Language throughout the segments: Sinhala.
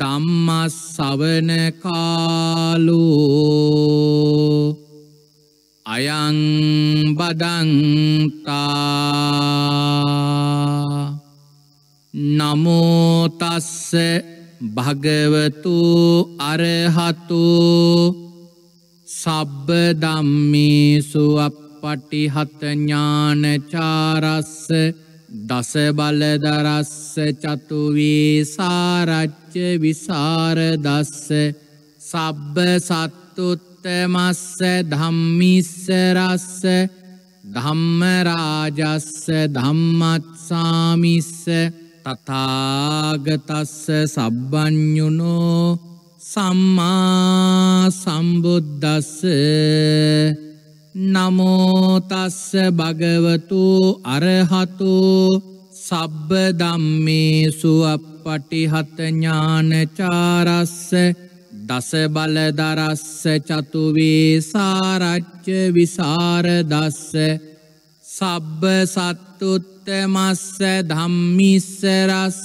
ධම්මස්සවන කාලෝ අයං බදන්තා නමෝතස්ස භගවතු අරහතු සබ්බ දම්මිසු අප පටිහත ඥානචාරස්ස දස බලදරස්ස චතුවී සාරච්ච විසාරදස්ස සබ්බ සත්තුත්තමස්ස ධම්මිස්සරස්ස ධම්මරාජස්ස ධම්මත්සාමිස්ස තතාගතස්ස සබ්බ්ඥුනෝ සම්මා සම්බුද්ධස්ස නමෝතස්ස භගවතු අරහතු සබ්බ දම්මේසු අපපටිහතඥානචාරස්ස දස බලදරස්ස චතුවේ සාරච්ච විසාරදස්ස සබ්බ සත්තුත්තමස්ස ධම්මිස්සරස්ස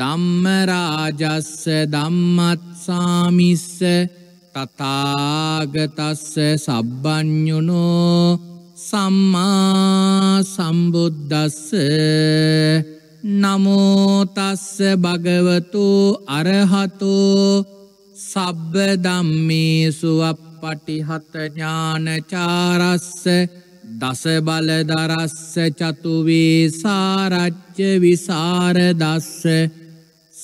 දම්මරාජස්ස දම්මත්සාමිස්ස තතාගතස්ස සබ්බ්ඥුණෝ සම්මා සම්බුද්ධස්ස නමෝතස්ස භගවතු අරහතෝ සබ්බ දම්මේසු පටිහතඥානචාරස්ස දස බලදරස්ස චතුවේ සාරච්්‍ය විසාරදස්ස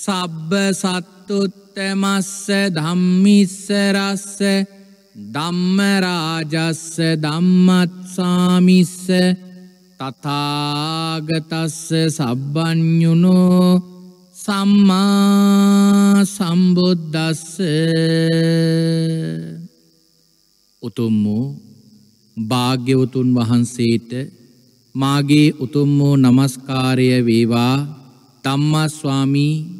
සබ්බ සත්තුත් මස්ස ධම්මිස්ස රස්ස ධම්මරාජස්ස ධම්මත්සාමිස්ස තතාගතස්ස සබ්බ්ඥුනෝ සම්මා සම්බුද්ධස්ස උතුම් වූ භාග්‍යවතුන් වහන්සේට මාගේ උතුම් වූ නමස්කාරය වේවා තම්මස්වාමී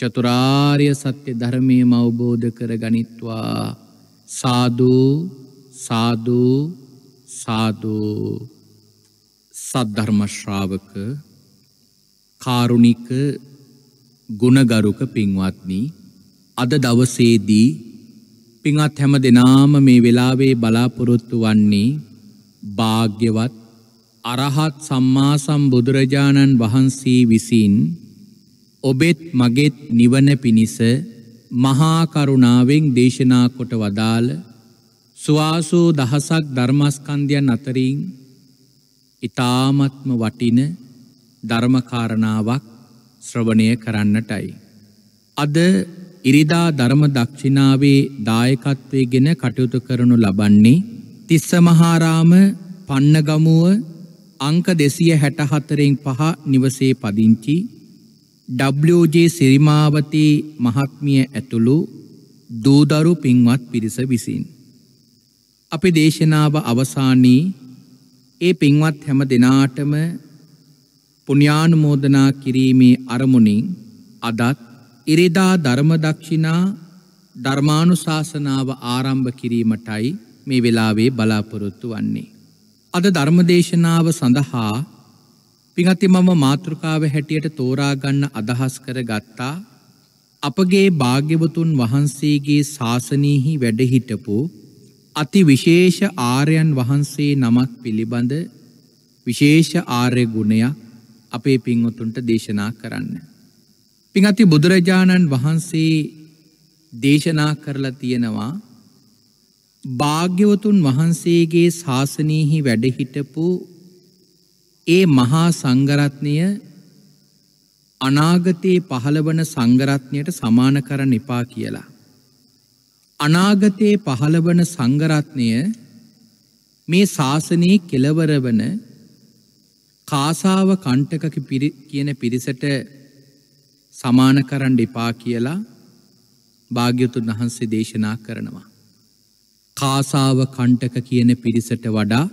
චතුරාර්ය සත්‍ය ධර්මයම අවබෝධ කර ගනිත්වා සාධූ සාධූ සාධූ සද්ධර්මශ්‍රාවක කාරුණික ගුණගරුක පින්වත්නි අද දවසේදී පිංත් හැම දෙනාම මේ වෙලාවේ බලාපොරොත්තු වන්නේ භාග්‍යවත් අරහත් සම්මා සම්බුදුරජාණන් වහන්සේ විසින් ඔබෙත් මගෙත් නිවන පිණිස මහා කරුණාවෙන් දේශනා කොට වදාළ සුවාසූ දහසක් ධර්මස්කන්ධයන් අතරින් ඊ타මත්ම වටින ධර්මකාරණාවක් ශ්‍රවණය කරන්නටයි. අද ඉරිදා ධර්ම දක්ෂිනාවේ දායකත්වයේගෙන කටයුතු කරනු ලබන්නේ තිස්සමහාරාම පන්නගමුව අංක 264න් පහ නිවසේ පදිංචි ඩබ්ජ සිරිමාවතී මහත්මිය ඇතුළු දූදරු පින්වත් පිරිස විසින්. අපි දේශනාව අවසානී ඒ පින්වත් හැම දෙනාටම පුුණ්‍යානුමෝදනා කිරීමේ අරමුණින් අදත් ඉරිදා ධර්මදක්ෂිනා ධර්මානුශාසනාව ආරම්භ කිරීමටයි මේ වෙලාවේ බලාපොරොත්තු වන්නේ. අද ධර්මදේශනාව සඳහා පිඟති මම මාතෘකාව හැටියට තෝරාගන්න අදහස් කර ගත්තා අපගේ භාග්‍යවතුන් වහන්සේගේ ශාසනීහි වැඩහිටපු අති විශේෂ ආරයන් වහන්සේ නමක් පිළිබඳ විශේෂ ආර්ය ගුණයක් අපේ පින්වතුන්ට දේශනා කරන්න. පිඟති බුදුරජාණන් වහන්සේ දේශනා කරලා තියෙනවා භාග්‍යවතුන් වහන්සේගේ ශාසනීහි වැඩහිටපු ඒ මහා සංගරත්නය අනාගතයේ පහළවන සංගරත්නයට සමාන කරන්න එපා කියලා. අනාගතයේ පහළවන සංගරත්නය මේ ශාසනයේ කෙලවර වන කාසාව කණ්ටකක කියන පිරිසට සමාන කරන්න එපා කියලා භාග්‍යතුන් වහන්සේ දේශනා කරනවා. කාසාව කණ්ටක කියන පිරිසට වඩා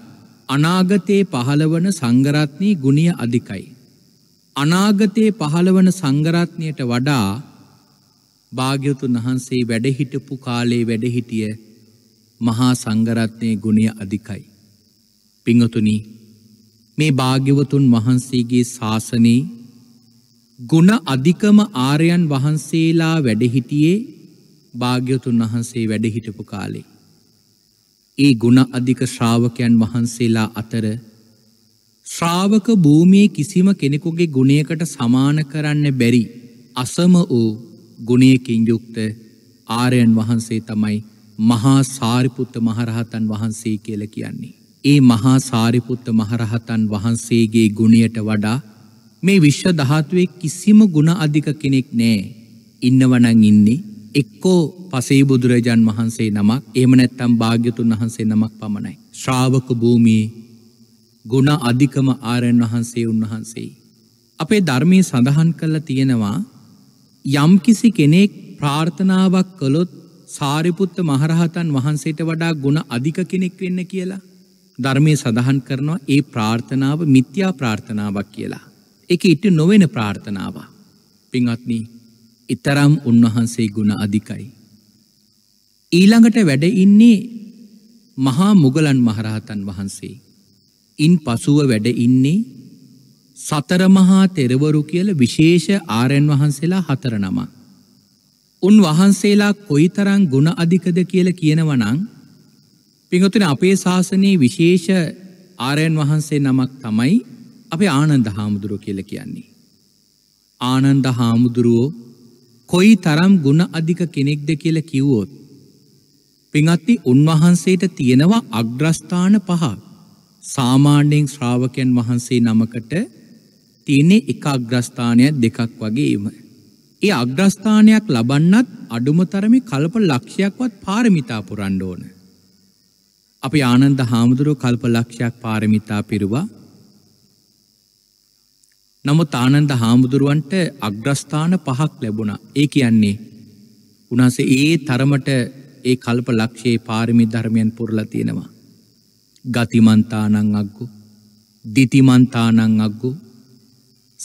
අනාගතයේ පහළවන සංගරත්නී ගුණිය අධිකයි. අනාගතයේ පහළවන සංගරත්නයට වඩා භාග්‍යතුන් වහන්සේ වැඩහිටපු කාලේ වැඩහිටිය මහා සංගරත්නය ගුණය අධිකයි. පිංහතුනි මේ භාග්‍යවතුන් වහන්සේගේ ශාසනී ගුණ අධිකම ආරයන් වහන්සේලා වැඩහිටියේ භාග්‍යතුන් වහන්සේ වැඩහිටපු කාලේ. ඒ ගුණ අධික ශ්‍රාවකයන් වහන්සේලා අතර ශ්‍රාවක භූමියේ කිසිම කෙනෙකුගේ ගුණයකට සමාන කරන්න බැරි අසම වූ ගුණයකින් යුක්ත ආරයන් වහන්සේ තමයි මහා සාරිපුත්ත මහරහතන් වහන්සේ කියල කියන්නේ. ඒ මහා සාරිපුත්ත මහරහතන් වහන්සේගේ ගුණයට වඩා මේ විශ්ව ධාතුවේ කිසිම ගුණ අධික කෙනෙක් නෑ ඉන්නවනං ඉන්නේ එක්කෝ පසේ බුදුරජාන් වහන්සේ නමක් එම නැත්තම් භාග්‍යතුන් වහන්සේ නමක් පමණයි. ශ්‍රාවක භූමියේ ගුණ අධිකම ආරයන් වහන්සේ උන්වහන්සේ. අපේ ධර්මය සඳහන් කල්ල තියෙනවා යම්කිසි කෙනෙක් ප්‍රාර්ථනාවක් කළොත් සාරිපුත්ත මහරහතන් වහන්සේට වඩා ගුණ අධික කෙනෙක් වෙන්න කියලා. ධර්මය සඳහන් කරනවා ඒ ප්‍රාර්ථනාව මිත්‍යා ප්‍රාර්ථනාවක් කියලා. එක ඉට නොවෙන ප්‍රාර්ථනාව. පිංහත්නී එතරම් උන්වහන්සේ ගුණ අධිකයි. ඊළඟට වැඩ ඉන්නේ මහා මුගලන් මහරහතන් වහන්සේ. ඉන් පසුව වැඩ ඉන්නේ සතරමහා තෙරවරු කියල විශේෂ ආරයන් වහන්සේලා හතර නමක්. උන් වහන්සේලා කොයිතරං ගුණ අධිකද කියල කියනවනං පිහතුන අපේ ශාසනයේ විශේෂ ආරයන් වහන්සේ නමක් තමයි අපේ ආනන්ද හාමුදුරුව කියල කියන්නේ. ආනන්ද හාමුදුරුවෝ කොයි තරම් ගුණ අධික කෙනෙක්ද කියල කිව්වොත්. පිඟත්ති උන්වහන්සේට තියෙනවා අග්‍රස්ථාන පහ සාමාන්‍යයෙන් ශ්‍රාවකයන් වහන්සේ නමකට තියනෙ එක අග්‍රස්ථානයක් දෙකක් වගේම. ඒ අග්‍රස්ථානයක් ලබන්නත් අඩුමතරමි කල්ප ලක්ෂයක්වත් පාරමිතා පුරන්්ඩෝන. අපි ආනන්ද හාමුදුරුව කල්ප ලක්ෂයක් පාරමිතා පිරුවා නමුත් ආනන්ද හාමුදුරුවන්ට අග්‍රස්ථාන පහක් ලැබුණා. ඒ කියන්නේ උනාසේ ඒ තරමට ඒ කල්ප ලක්ෂයේ පාරමි ධර්මයන් පුරලා තියෙනවා. ගතිමන්තානං අග්ගු, දිතිමන්තානං අග්ගු,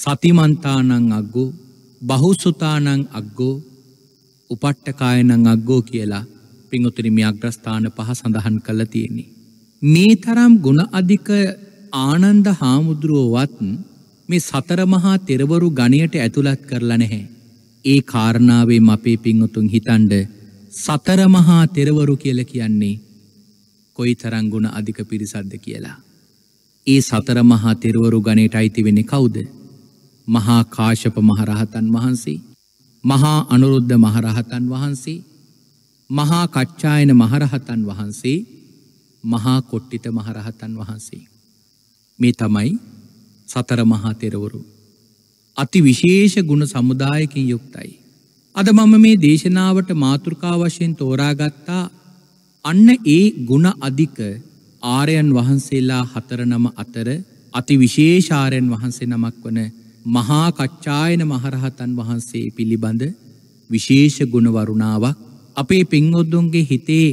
සතිමන්තානං අග්ගු, බහුසුතානං අග්ගෝ, උපට්ඨකායනං අග්ගෝ කියලා පිංගුතුනි මේ අග්‍රස්ථාන පහ සඳහන් කරලා තියෙන්නේ. මේ තරම් ගුණ අධික ආනන්ද හාමුදුරුවවත් මේ සතර මහා තෙරවරු ගණයට ඇතුළත් කරලා නැහැ. ඒ කාරණාවෙන් අපේ පිංවුතුන් හිතන්ඩ සතර මහා තෙරවරු කියල කියන්නේ කොයි තරංගුණ අධික පිරිසද්ද කියලා. ඒ සතර මහා තෙරවරු ගණයට අයිති වෙන්නේ කවුද. මහා කාශප මහරහතන් වහන්සේ මහා අනුරුද්ධ මහරහතන් වහන්සේ මහා කච්ඡායන මහරහතන් වහන්සේ මහා කොට්ටිත මහරහතන් වහන්සේ. මේ තමයි සතර මහා තෙරවරු. අති විශේෂ ගුණ සමුදායකින් යුක්තයි. අද මම මේ දේශනාවට මාතෘකා වශයෙන් තෝරාගත්තා අන්න ඒ ගුණ අධික ආරයන් වහන්සේලා හතර නම අතර අති විශේෂාරයන් වහන්සේ නමක් වන මහා කච්චායන මහරහතන් වහන්සේ පිළිබඳ විශේෂ ගුණවරුණාවක් අපේ පින්වොද්දුන්ගේ හිතේ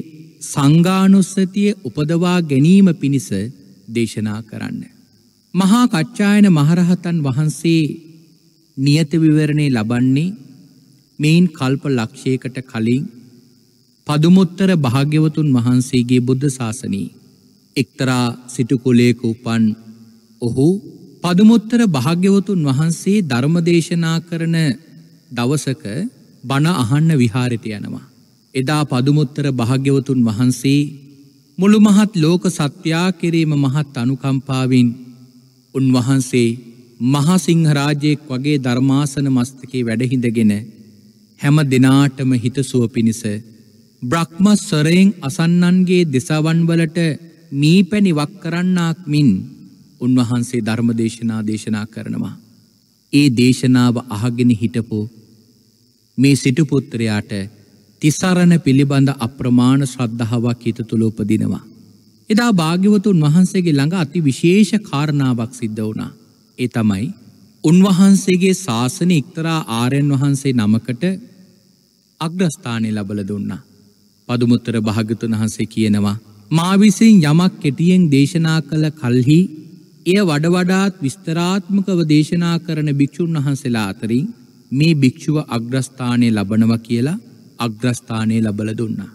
සංගානුස්සතිය උපදවා ගැනීම පිණිස දේශනා කරන්න. මහා කච්චායන මහරහතන් වහන්සේ නියත විවරණේ ලබන්නේ මෙයින් කල්ප ලක්ෂයකට කලින් පදුමුත්තර භාග්‍යවතුන් වහන්සේගේ බුද්ධ ශාසනී එක්තරා සිටුකුලේක උපන් ඔහු පදුමුත්තර භාග්‍යවතුන් වහන්සේ ධර්මදේශනා කරන දවසක බණ අහන්න විහාරිත යනවා. එදා පදුමුත්තර භාග්‍යවතුන් වහන්සේ මුළු මහත් ලෝක සත්‍යා කිරීම මහත් අනුකම්පාවෙන් උන්වහන්සේ මහසිංහරාජයෙක් වගේ ධර්මාසන මස්තකේ වැඩහිඳගෙන හැම දෙනාටම හිතසුව පිණිස බ්‍රහ්ම ස්වරයෙන් අසන්නන්ගේ දෙසවන්වලට මී පැණි වක් කරන්නාක් මින් උන්වහන්සේ ධර්ම දේශනා දේශනා කරනවා. ඒ දේශනාව අහගෙන හිටපු මේ සිටුපුත්‍රයාට තිසරණ පිළිබඳ අප්‍රමාණ ශ්‍රද්ධාවක් හිත තුළ උපදිනවා. එදා භාග්‍යවතුන් වහන්සේගේ ළඟ අති විශේෂ කාරණාවක් සිද්ධ වුණා. ඒ තමයි උන්වහන්සේගේ ශාසන ඉක්තරා ආරයන් වහන්සේ නමකට අග්‍රස්ථානය ලබල දුන්නා. පදුමුත්තර භාගතුන් වහන්සේ කියනවා. මාවිසින් යමක් කෙටියෙන් දේශනා කළ කල්හි එය වඩවඩාත් විස්තරාත්මකව දේශනා කරන භික්‍ෂූන් වහන්සේලා අතරින් මේ භික්‍ෂුව අග්‍රස්ථානය ලබනව කියලා අග්‍රස්ථානය ලබල දුන්නා.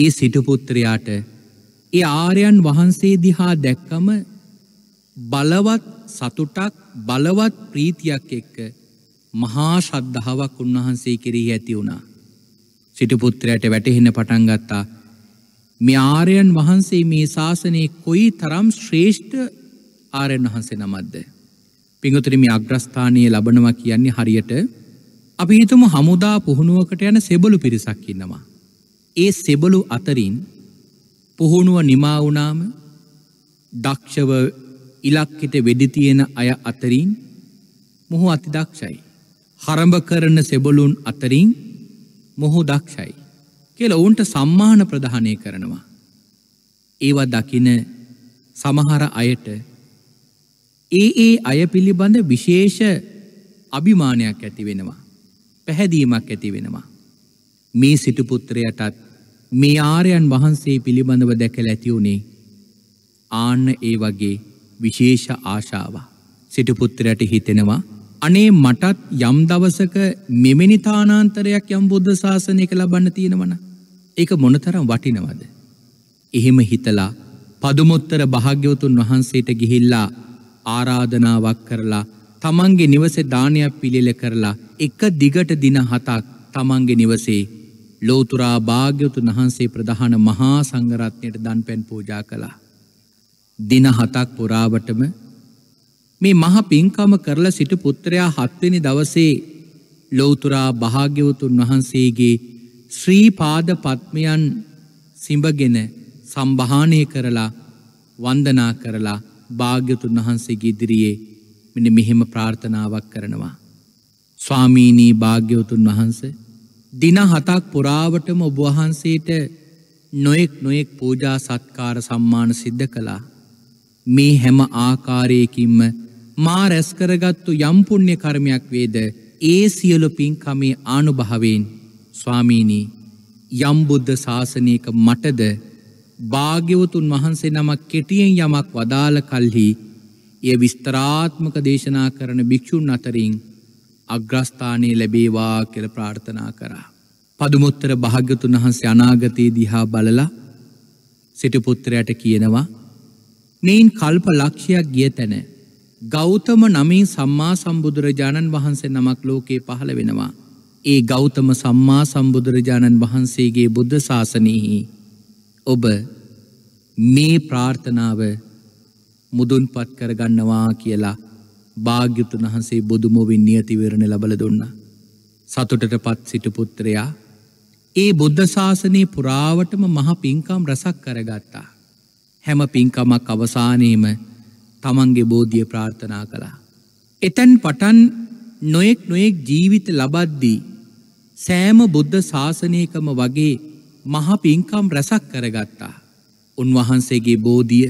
ඒ සිටුපුත්‍රයාට ඒ ආරයන් වහන්සේ දිහා දැක්කම බලවත් සතුටක් බලවත් ප්‍රීතියක් එක්ක මහා ශද්ධාවක් උන්වහන්සේ කෙරෙහි ඇති වුණා. සිටුපුත්‍රයට වැටහෙන පටන් ගත්තා. මේ ආරයන් වහන්සේ මේ ශාසනයේ කොයි තරම් ශ්‍රේෂ්ඨ ආරයන් වහන්සේ නමද්ද. පිංගුතුරි මේ අග්‍රස්ථානය ලබනවා කියන්නේ හරියට අපි හිතමු හමුදා පුහුණුවකට යන සෙබලු පිරිසක් ඉන්නවා. ඒ සෙබලු අතරින් පුහුණුව නිමා වුණාම දක්ෂව ඉලක්කෙට වෙඩි තියෙන අය අතරින් මොහු අතිදක්ෂයි. හරඹ කරන සෙබලුන් අතරින් මොහු දක්ෂයි. කියලා ඔවුන්ට සම්මාන ප්‍රධානය කරනවා. ඒවා දකින සමහර අයට ඒ ඒ අය පිළිබඳ විශේෂ අභිමානයක් ඇති වෙනවා. පැහැදීමක් ඇති වෙනවා. මේ සිටුපුත්‍රයටත් මේ ආරයන් වහන්සේ පිළිබඳව දැකල ඇතිවුණේ ආන්න ඒ වගේ විශේෂ ආශාව. සිටුපුත්තරයට හිතෙනවා අනේ මටත් යම් දවසක මෙමනි තානාන්තරයක් යම් බුද්ධ ශාසනයක ලබන්න තියෙනවන. එක මොනතරම් වටිනවද. එහෙම හිතලා පදුමුත්තර භාග්‍යවතුන් වහන්සේට ගිහිල්ලා ආරාධනාවක් කරලා තමන්ගේ නිවසේ දානයක් පිළිල කරලා එක දිගට දින හතක් තමන්ගේ නිවසේ ලෝතුරා භාග්‍යවතුන් වහන්සේ ප්‍රධාන මහා සංගරත්නයට දන් පැන් පූජා කළා. දින හතක් පුරාවටම මේ මහ පින්කම කරලා සිට පුත්‍රයා හත්වෙනි දවසේ ලෝතුරා භාග්‍යවතුන් වහන්සේගේ ශ්‍රීපාද පත්මයන් සිඹගෙන සම්භානය කරලා වන්දනා කරලා භාග්‍යතුන් වහන්සේගේ ඉදිරියේ මෙන මෙහෙම ප්‍රාර්ථනාවක් කරනවා. ස්වාමීනී භාග්‍යවතුන් වහන්සේ දින හතක් පුරාවටම ඔබවහන්සේට නොයෙක් නොයෙක් පූජා සත්කාර සම්මාන සිද්ධ කළා. මේ හැම ආකාරයකින්ම මා රැස්කරගත්තු යම්පුුණ්‍ය කර්මයක් වේද ඒ සියලු පින්කමේ ආනුභාවෙන් ස්වාමීණී යම්බුද්ධ ශාසනයක මටද භාග්‍යවතුන් වහන්සේ නමක් කෙටියෙන් යමක් වදාළ කල්හි එය විස්තරාත්මක දේශනා කරන භික්‍ෂූන් අතරින් අග්‍රස්ථානය ලැබේවා කර ප්‍රාර්ථනා කරා. පදුමුත්තර භාග්‍යතුන් වහන්සේ අනාගතයේ දිහා බලලා සිටපුත්තරයට කියනවා මෙයින් කල්ප ලක්ෂයක් ගිය තැන ගෞතම නමින් සම්මා සම්බුදුරජාණන් වහන්සේ නමක් ලෝකයේ පහළ වෙනවා. ඒ ගෞතම සම්මා සම්බුදුරජාණන් වහන්සේගේ බුද්ධ ශාසනයහි ඔබ මේ ප්‍රාර්ථනාව මුදුන්පත් කරගන්නවා කියලා භාග්‍යතුන් වහන්සේ බුදුමොවින් නියතිවරණ ලබල දුන්න. සතුටට පත් සිට පුත්‍රයා ඒ බුද්ධ ශාසනයේ පුරාවටම මහ පින්කම් රසක් කරගත්තා. හැම පින්කමක් අවසානයේම තමන්ගේ බෝධිය ප්‍රාර්ථනා කළා. එතැන් පටන් නොයෙක් නොයෙක් ජීවිත ලබද්දී සෑම බුද්ධ ශාසනයකම වගේ මහ පින්කම් රැසක් කරගත්තා. උන්වහන්සේගේ බෝධිය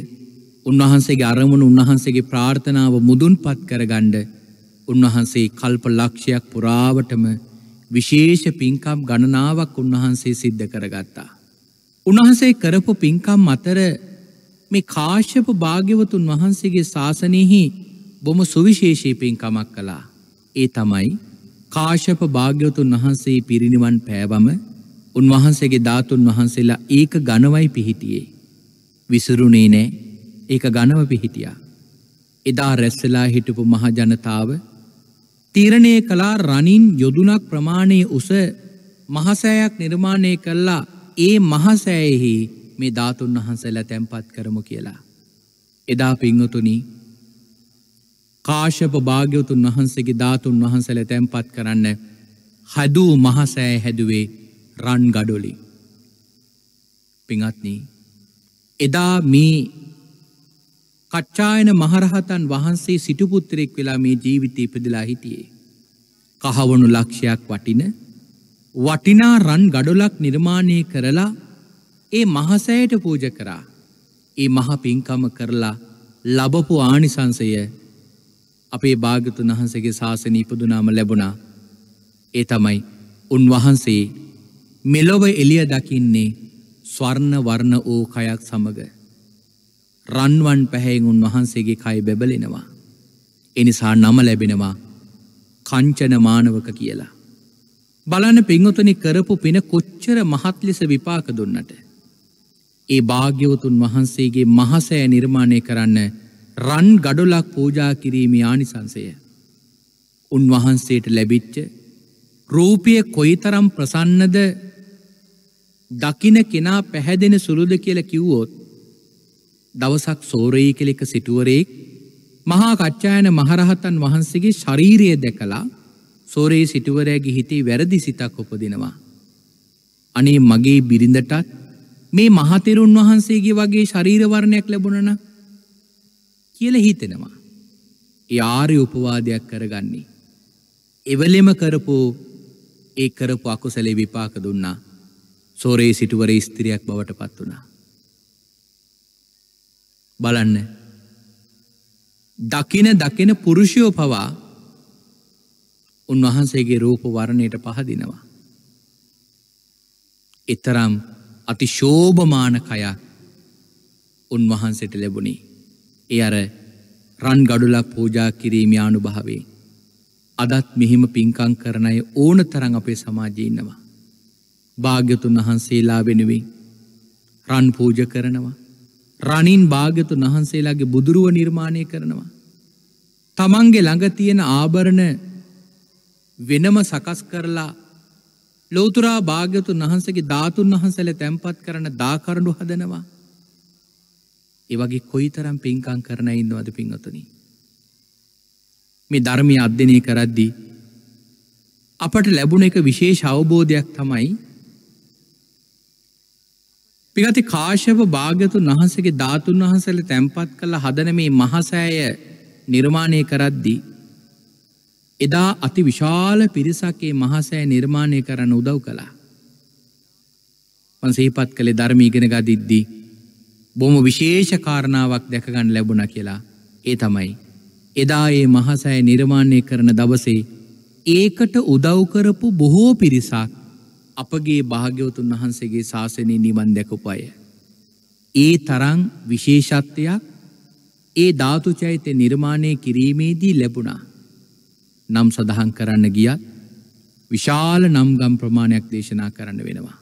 උන්වහන්සේගේ අරමුණු උන්වහන්සේගේ ප්‍රාර්ථනාව මුදුන්පත් කරගණ්ඩ උන්වහන්සේ කල්ප ලක්ෂයක් පුරාවටම විශේෂ පින්කම් ගණනාවක් උන්වහන්සේ සිද්ධ කරගත්තා. උන්වහන්සේ කරපු පින්කම් අතර මේ කාශ්‍යප භාග්‍යවතුන් වහන්සේගේ ශාසනයහි බොම සුවිශේෂී පින්කමක් කළා. ඒ තමයි කාශප භාග්‍යවතුන් වහන්සේ පිරිනිවන් පෑවම උන්වහන්සේගේ ධාතුන් වහන්සේලා ඒක ගණවයි පිහිටියේ. විසුරුණේ නෑ ඒක ගණව පිහිටියා. එදා රැස්සලා හිටපු මහජනතාව තීරණය කලා රනින් යොදුනක් ප්‍රමාණය උස මහසෑයක් නිර්මාණය කල්ලා ඒ මහසෑයෙහි මේ ධාතුන් වහන්සල තැන්පත් කරමු කියලා. එදා පිංහතුනි කාශප භාග්‍යවතුන් වහන්සේගේ ධාතුන් වහන්සල තැන්පත් කරන්න හැදූ මහසෑ හැදුවේ රන් ගඩොලි. පිංහත්නී එදා මේ කච්චායන මහරහතන් වහන්සේ සිටුපුත්තරෙක් වෙලා මේ ජීවිතය ඉපදලා හිටියේ. කහවනු ලක්ෂයක් වටින වටිනා රන් ගඩොලක් නිර්මාණය කරලා ඒ මහසෑයට පූජ කරා ඒ මහ පින්කම කරලා ලබපු ආනිසංසය අපේ භාගතුන් වහන්සගේ ශාසන ඉපදුනාම ලැබුණා ඒ තමයි උන්වහන්සේ මෙලොව එළිය දකින්නේ ස්වර්ණ වර්ණ ඕ කයක් සමඟ රන්වන් පැහැයෙන් උන්වහන්සේගේ කයි බැබලෙනවා. එනිසා නම ලැබෙනවා කංචන මානවක කියලා. බලන පින්වතනි කරපු පින කොච්චර මහත් ලෙස විපාක දුන්නට. ඒ භාග්‍යවතුන් වහන්සේගේ මහසෑ නිර්මාණය කරන්න රන් ගඩොලක් පූජා කිරීම ආනිසංසය. උන්වහන්සේට ලැබිච්ච රූපය කොයිතරම් ප්‍රසන්නද දකින කෙනා පැහැදෙන සුළුද කියල කිව්වොත් දවසක් සෝරයේ කෙලෙක සිටුවරයෙක් මහා කච්ඡායන මහරහතන් වහන්සේගේ ශරීරය දැකලා සෝරයේ සිටුවරෑගේ හිතේ වැරදි සිතක් උපදිනවා. අනේ මගේ බිරිඳටත් මේ මහතෙරුන් වහන්සේගේ වගේ ශරීරවරණයක් ලැබුණන කියල හිතෙනවා. ඒ ආරය උපවාදයක් කරගන්නේ. එවලෙම කරපු ඒ කරපු අකුසලේ විපාක දුන්නා සෝරයේ සිටුවර ස්ත්‍රියක් බවට පත් වනා. බලන්න. දකින දකින පුරුෂයෝ පවා උන්වහන්සේගේ රූප වරණයට පහදිනවා. එතරම් අති ශෝභමාන කයක් උන්වහන්සට ලැබුණේ. ඒ අර රන් ගඩුලක් පූජා කිරීමයානු භාවේ. අදත් මෙහිම පින්කං කරණය ඕන තරං අපේ සමාජීන්නවා. භාග්‍යතුන් වහන්සේලා වෙනුවෙන් රන් පූජ කරනවා. රණින් භාගතුන් වහන්සේලාගේ බුදුරුව නිර්මාණය කරනවා. තමන්ගේ ළඟ තියෙන ආභරණ වෙනම සකස් කරලා ලෝතුරා භාග්‍යතුන් වහන්සගේ ධාතුන් වහන්සල තැන්පත් කරන දාකරඩු හදනවා. ඒවගේ කොයි තරම් පින්කං කරන ඉන්නවද පින්වතුනි. මේ ධර්මය අධ්‍යනය කරද්දී. අපට ලැබුණ එක විශේෂ අවබෝධයක් තමයි පිගති කාශ්‍යප භාගතුන් වහන්සගේ ධාතුන් වහන්සල තැන්පත් කළ හදන මේ මහසෑය නිර්මාණය කරද්දී. එදා අති විශාල පිරිසක්කේ මහසෑ නිර්මාණය කරන්න උදව් කළා. පන්සහිපත් කළේ ධර්මීගෙන ගදිද්දී. බොම විශේෂකාරණාවක් දැකගන්න ලැබුණ කියලා ඒ තමයි. එදා ඒ මහසෑ නිර්මාණය කරන දවසේ ඒකට උදව්කරපු බොහෝ පිරිසක් අපගේ භාග්‍යවතුන් වහන්සේගේ ශාසනය නිවන් දැකපය. ඒ තරං විශේෂත්වයක් ඒ ධාතුචෛතය නිර්මාණය කිරීමේදී ලැබුණා. නම් සඳහන් කරන්න ගියත් විශාල නම්ගම් ප්‍රමාණයක් දේශනා කරන්න වෙනවා.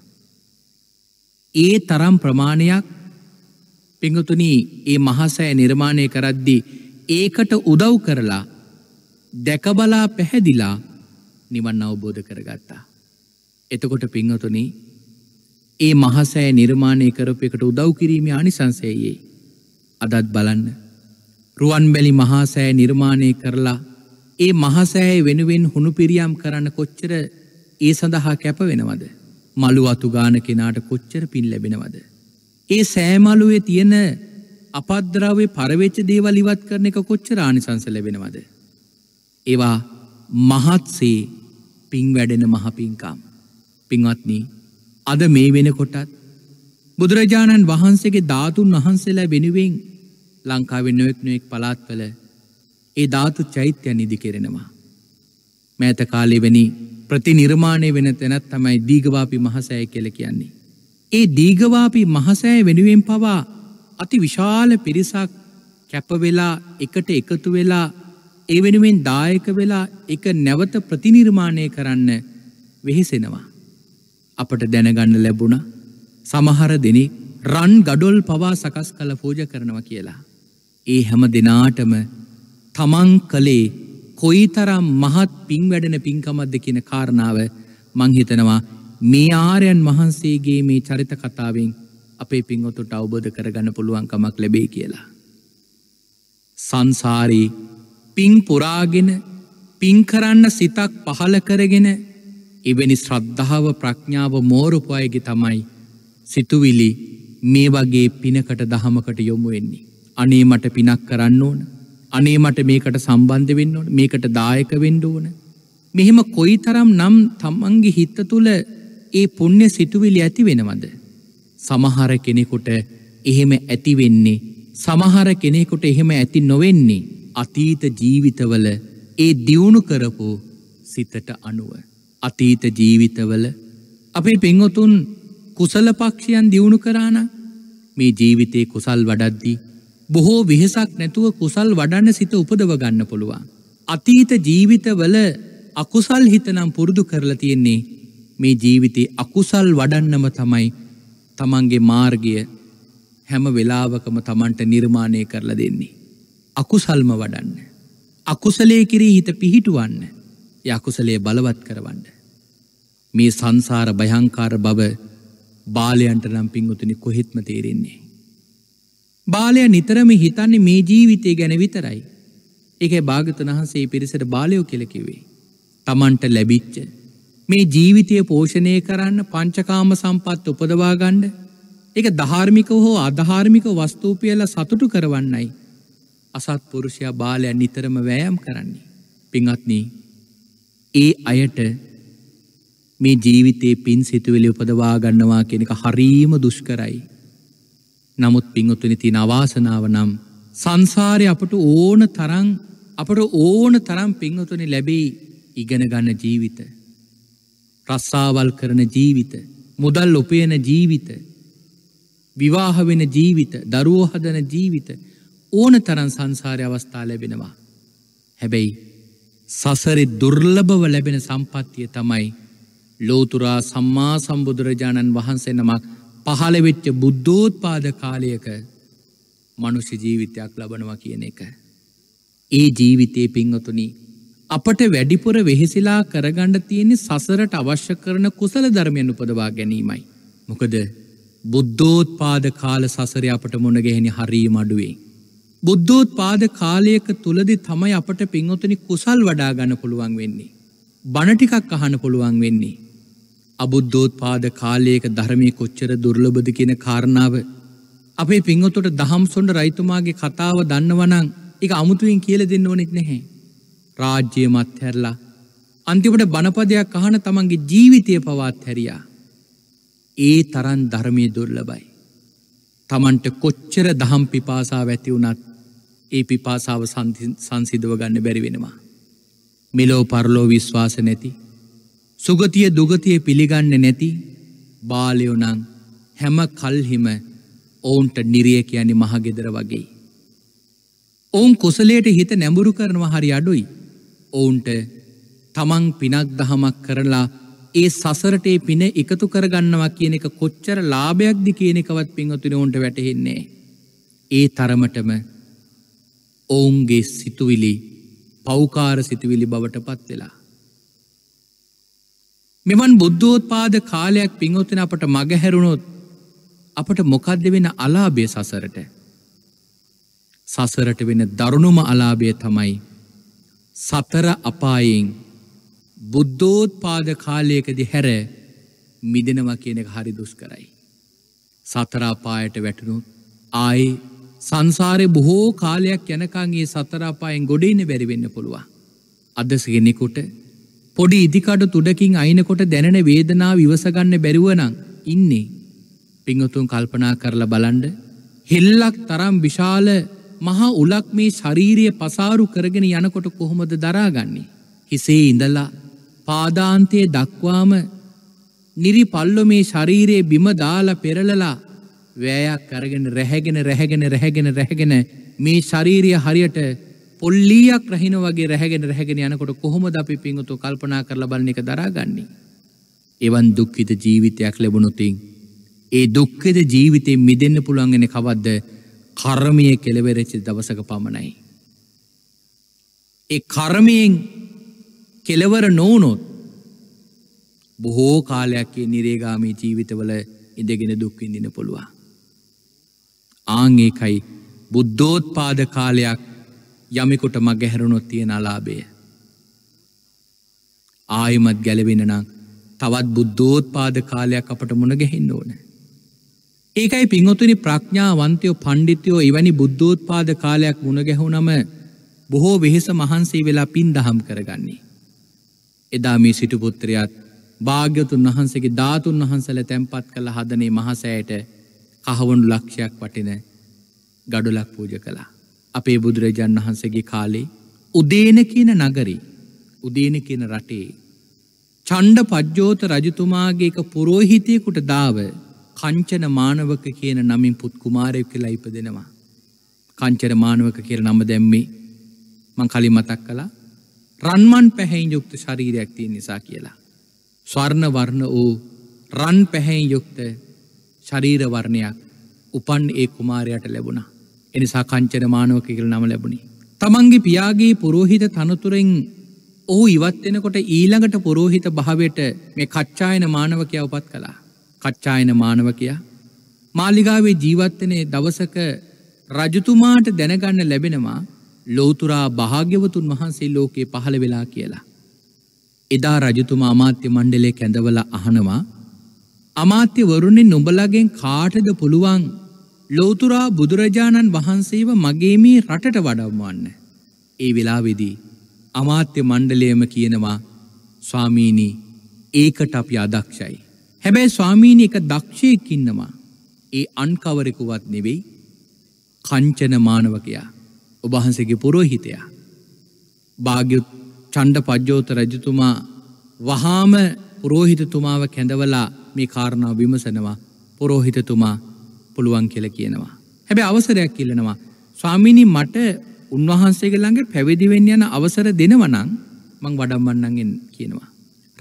ඒ තරම් ප්‍රමාණයක් පිංගතුනී ඒ මහසෑ නිර්මාණය කරද්දී ඒකට උදව් කරලා දැකබලා පැහැදිලා නිවන් අවබෝධ කරගත්තා. එතකොට පිංහතුන ඒ මහසෑ නිර්මාණය කරප එකට උදව් කිරීම අනිසංසයයේ අදත් බලන්න රුවන් බැලි මහාසෑ නිර්මාණය කරලා ඒ මහසෑ වෙනුවෙන් හුණු පිරියම් කරන්න කොච්චර ඒ සඳහා කැප වෙනවද මළු අතු ගාන කෙනාට කොච්චර පින් ලැබෙනවද ඒ සෑමලුවේ තියෙන අපද්‍රාවේ පරවෙච්ච දේවල් ඉවත් කරන එක කොච්චර ආනිසංස ලැබෙනවද ඒවා මහත්සේ පින් වැඩෙන මහපින්කම් පින්වත්නී අද මේ වෙනකොටත් බුදුරජාණන් වහන්සේගේ ධාතුන් වහන්සේලා වෙනුවෙන් ලංකාවෙන් නොයෙක් නොයෙක් පලාත්වල ඒ ධාතු චෛත්‍යයන් ඉදි කෙරෙනවා. මෑත කාලෙ වැනි ප්‍රතිනිර්මාණය වෙන තැනත් තමයි දීගවාපි මහසෑය කෙල කියන්නේ. ඒ දීගවාපි මහසෑය වෙනුවෙන් පවා අති විශාල පිරිසක් කැපවෙලා එකට එකතු වෙලා ඒ වෙනුවෙන් දායක වෙලා එක නැවත ප්‍රතිනිර්මාණය කරන්න වෙහෙසෙනවා. අපට දැනගන්න ලැබුණ සමහර දෙනෙ රන් ගඩොල් පවා සකස් කළ පූජ කරනවා කියලා. ඒ හැම දෙනාටම තමන් කළේ කොයි තරම් මහත් පින් වැඩෙන පින්කමක්ද කියන කාරණාව මංහිතනවා මේ ආරයන් වහන්සේගේ මේ චරිත කතාවෙන් අපේ පින්වතුට අවබෝධ කරගන්න පුළුවන්කමක් ලැබේ කියලා. සංසාරී පින් පුරාගෙන පින්කරන්න සිතක් පහල කරගෙන එවැනි ශ්‍රද්ධාව ප්‍රඥාව මෝරුපයගේ තමයි සිතුවිලි මේ වගේ පිනකට දහමකට යොමු වෙන්නේ. අනේ මට පිනක් කරන්න ඕන. අනේ මට මේකට සම්බන්ධ වෙන්න ඕන මේකට දායක වෙන්න ඕන. මෙහෙම කොයි තරම් නම් තමන්ගේ හිත්ත තුළ ඒ පුුණ්‍ය සිතුවිලි ඇති වෙනවද. සමහර කෙනෙකුට එහෙම ඇතිවෙන්නේ. සමහර කෙනෙකුට එහෙම ඇති නොවෙන්නේ. අතීත ජීවිතවල ඒ දියුණු කරපු සිතට අනුව. අතීත ජීවිතවල අපේ පෙන්වතුන් කුසලපක්ෂයන් දියුණු කරාන මේ ජීවිතයේ කුසල් වඩද්දී බොහෝ විහෙසක් නැතුව කුසල් වඩන්න සිත උපදව ගන්න පුළුවන්. අතීත ජීවිතවල අකුසල් හිතනම් පුරුදු කරලා තියෙන්නේ මේ ජීවිතේ අකුසල් වඩන්නම තමයි තමන්ගේ මාර්ගය හැම වෙලාවකම තමන්ට නිර්මාණය කරලා දෙන්නේ. අකුසල්ම වඩන්න. අකුසලේ කිරී හිත පිහිටුවන්න යකුසලේ බලවත් කරවන්න. මේ සංසාර භයංකාර බව බාලයන්ට නම් පින්ගුතුනි කොහෙත්ම තේරෙන්නේ. බාලය නිතරම හිතන්නේ මේ ජීවිතය ගැන විතරයි. එක භාගතන් වහන්සේ පිරිසට බාලයෝ කෙලකිවේ. තමන්ට ලැබිච්ච. මේ ජීවිතය පෝෂණය කරන්න පංචකාම සම්පත් උපදවාගණ්ඩ එක ධාර්මිකව හෝ අධාර්මික වස්තූපියල සතුටු කරවන්නයි. අසත් පුරුෂයා බාලයන් නිතරම වෑයම් කරන්නේ. පිංහත්නී ඒ අයට මේ ජීවිතයේ පින් සිතුවෙලි උපදවා ගන්නවා කෙනෙක හරීම දුෂ්කරයි. නමුත් පිංගොත්තුනි තින අවාසනාව නම් සංසාරය අපට ඕන තරං අපට ඕන තරම් පිංහතුනි ලැබෙයි ඉගෙන ගන්න ජීවිත. රස්සාවල් කරන ජීවිත මුදල් උපයන ජීවිත විවාහ වෙන ජීවිත දරුවහදන ජීවිත ඕන තරන් සංසාරය අවස්ථා ලැබෙනවා. හැබැයි සසරි දුර්ලභව ලැබෙන සම්පත්තිය තමයි ලෝතුරා සම්මා සම්බුදුරජාණන් වහන්සේ නමක් පහළවෙච්ච බුද්ධෝත්පාද කාලයක මනුෂ්‍ය ජීවිතයක් ලබනවා කියන එක. ඒ ජීවිතයේ පිංහතුනි අපට වැඩිපුර වෙහෙසිලා කරගණ්ඩ තියෙනෙ සසරට අවශ්‍ය කරන කුසල ධර්මයන් උපදවා ගැනීමයි. මොකද බුද්ධෝත්පාද කාල සසර අපට මොනගැහෙන හරී මඩුවේ. බුද්ධෝත්පාද කාලයක තුළදි තමයි අපට පින්වතනි කුසල් වඩා ගන්න පුළුවන් වෙන්නේ. බණටිකක් අහන පුළුවන් වෙන්නේ. අබුද්ධෝත්පාද කාලයක ධර්මය කොච්චර දුර්ලබද කියන කාරණාව. අපේ පිංහොතොට දහම් සොන්ඩ රයිතුමාගේ කතාව දන්නවනං එක අමුතුවෙන් කියල දෙන්න ඕනෙත් නැහැ. රාජ්‍යය මත්හැරලා. අන්තිමට බනපදයක් අහන තමන්ගේ ජීවිතය පවාත් හැරයා. ඒ තරන් ධර්මය දුර්ලබයි. තමන්ට කොච්චර දහම් පිපාසා ඇති වුනත් ඒ පිපාසාව සංසිදව ගන්න බැරි වෙනවා. මෙලෝ පරලෝ විශ්වාස නැති සුගතිය දුගතිය පිළිගන්න නැති බාලයෝනං හැම කල්හිම ඔවුන්ට නිරිය කියන්නේ මහගෙදර වගේ. ඔවුන් කොසලේට හිත නැඹුරු කරනවා හරි අඩුයි. ඔවුන්ට තමන් පිනක් දහමක් කරලා ඒ සසරටේ පින එකතු කරගන්නවා කියන එක කොච්චර ලාභයක්ද කියන එකවත් පින්වතුනි ඔවුන්ට වැටහෙන්නේ. ඒ තරමටම ඔවුන්ගේ සිතුවිලි පෞකාර සිතුවිලි බවට පත් වෙලා. මෙවන් බුද්ධෝත්පාද කාලයක් පින්වතෙන අපට මගහැරුණොත් අපට මොකක්ද වෙන අලාභය සසරට. සසරට වෙන දරුණුම අලාභය තමයි සතර අපායෙන් බුද්ධෝත්පාද කාලයකදි හැර මිදෙනවා කියන එක හරි දුස් කරයි. සතරාපායට වැටනු ආයි සංසාරය බොහෝ කාලයක් යනකංගේ සතරාපායෙන් ගොඩේන බැරිවෙන්න පුළුවන්. අදසගෙනෙකුට පොඩි ඉදිකඩු තුඩකින් අයිනකොට දැනෙන වේදනාව විවසගන්න බැරිවනං ඉන්නේ. පිංහතුන් කල්පනා කරලා බලන්ඩ හෙල්ලක් තරම් විශාල මහා උලක් මේ ශරීරය පසාරු කරගෙන යනකොට කොහොමද දරාගන්නේ. හිසේ ඉඳලා පාදාන්තය දක්වාම නිරි පල්ලො මේ ශරීරයේ බිම දාල පෙරලලා වෑයක් කරගෙන රැහැගෙන රැහැගෙන රැහැගෙන රැහැගෙන මේ ශරීරය හරියට පොල්ලියක් රහින වගේ රැහැගෙන රැහැගෙන යනකොට කොහොමද අපි පිංගුතු කල්පනා කරලා බලන එක දරාගන්නේ. එවන් දුක්විත ජීවිතයක් ලැබුණුතින්. ඒ දුක්කෙද ජීවිතේ මිදන්න පුළුවන්ගෙන කවද්ද කර්මය කෙළවෙරච්චි දවසක පමණයි. ඒ කර්මයෙන් කෙලවර නෝනොත් බොහෝ කාලයක්ේ නිරේගාමී ජීවිතවල ඉඳගෙන දුක්කින්දින පුළුවන්. ආංඒකයි බුද්ධෝත්පාද කාලයක් යමෙකොට මග හැරුණොත් තියෙන අලාභය. ආයමත් ගැලවෙනනම් තවත් බුද්ධෝත් පාද කාලයක් අපට මුණගැහෙන්න ඕන. ඒකයි පිංහොතුනි ප්‍රඥාවන්තයෝ පණ්ඩිත්‍යයෝ එවැනි බුද්ධෝත් පාද කාලයක් මුණගැහුනම බොහෝ වෙහෙස මහන්සේ වෙලා පින් දහම් කරගන්නේ. එදා මේ සිටුපුත්‍රයත් භාග්‍යතුන් වහන්සේගේ ධාතුන් වහන්සල තැන්පත් කළ හදනේ මහසෑයට කහවුණු ලක්ෂයක් වටින ගඩුලක් පූජ කලා. අපේ බුදුරජාණන් වහන්සේගේ කාලේ උදේන කියන නගරේ උදේන කියන රටේ චණ්ඩ පජ්ජෝත රජතුමාගේක පුරෝහිතයකුට දාව කංචන මානවක කියන නමින් පුත් කුමාරයක කියලා ඉපදෙනවා. කංචර මානවක කියර නම දැම්මේ මං කලින් මතක් කලා රන්මන් පැහැයින් යුක්ත ශරීරයක් තිය නිසා කියලා. ස්වර්ණ වර්ණ වූ රන් පැහැයින් යුක්ත ශරීරවර්ණයක් උපන් ඒ කුමාරයට ලැබුණා. එනිසා කංචන මානවක කියල නම ලැබුණේ. තමන්ගේ පියාගේ පුරෝහිත තනතුරෙන් ඔහු ඉවත්වෙනකොට ඊළඟට පුරෝහිත භාවයට මේ කච්චායන මානවකයා උපත් කළා. කච්චායන මානවකයා. මාලිගාවේ ජීවත්වනේ දවසක රජතුමාට දැනගන්න ලැබෙනවා ලෝතුරා භාග්‍යවතුන් වහන්සේ ලෝකයේ පහළ වෙලා කියලා. එදා රජතුමා අමාත්‍ය මණ්ඩලේ කැඳවල අහනවා අමාත්‍ය වරුණේ නුඹලගෙන් කාටද පුළුවන් ලෝතුරා බුදුරජාණන් වහන්සේව මගේ මේ රටට වඩවවන්න. ඒ වෙලාවෙදී අමාත්‍ය මණ්ඩලයම කියනවා ස්වාමීණී ඒකට අපි අදක්ෂයි. හැබැයි ස්වාමීණී එක දක්ෂයකින්නවා. ඒ අන්කවරෙකුවත් නෙවෙයි කංචන මානවකයා ඔබහන්සගේ පුරෝහිතයා. භාග්‍යුත් චණ්ඩ පජ්ජෝත රජතුමා වහාම පුරෝහිතතුමාව කැඳවලා මේ කාරණාව විමසනවා පුරෝහිතතුමා පුළුවන් කියල කියනවා. හැබැ අවසරයක් කියලනවා. ස්වාමිනි මට උන්වහන්සේගළඟ පැවිදිවෙන් යන අවසර දෙනවනං මං වඩම්බන්නගෙන් කියනවා.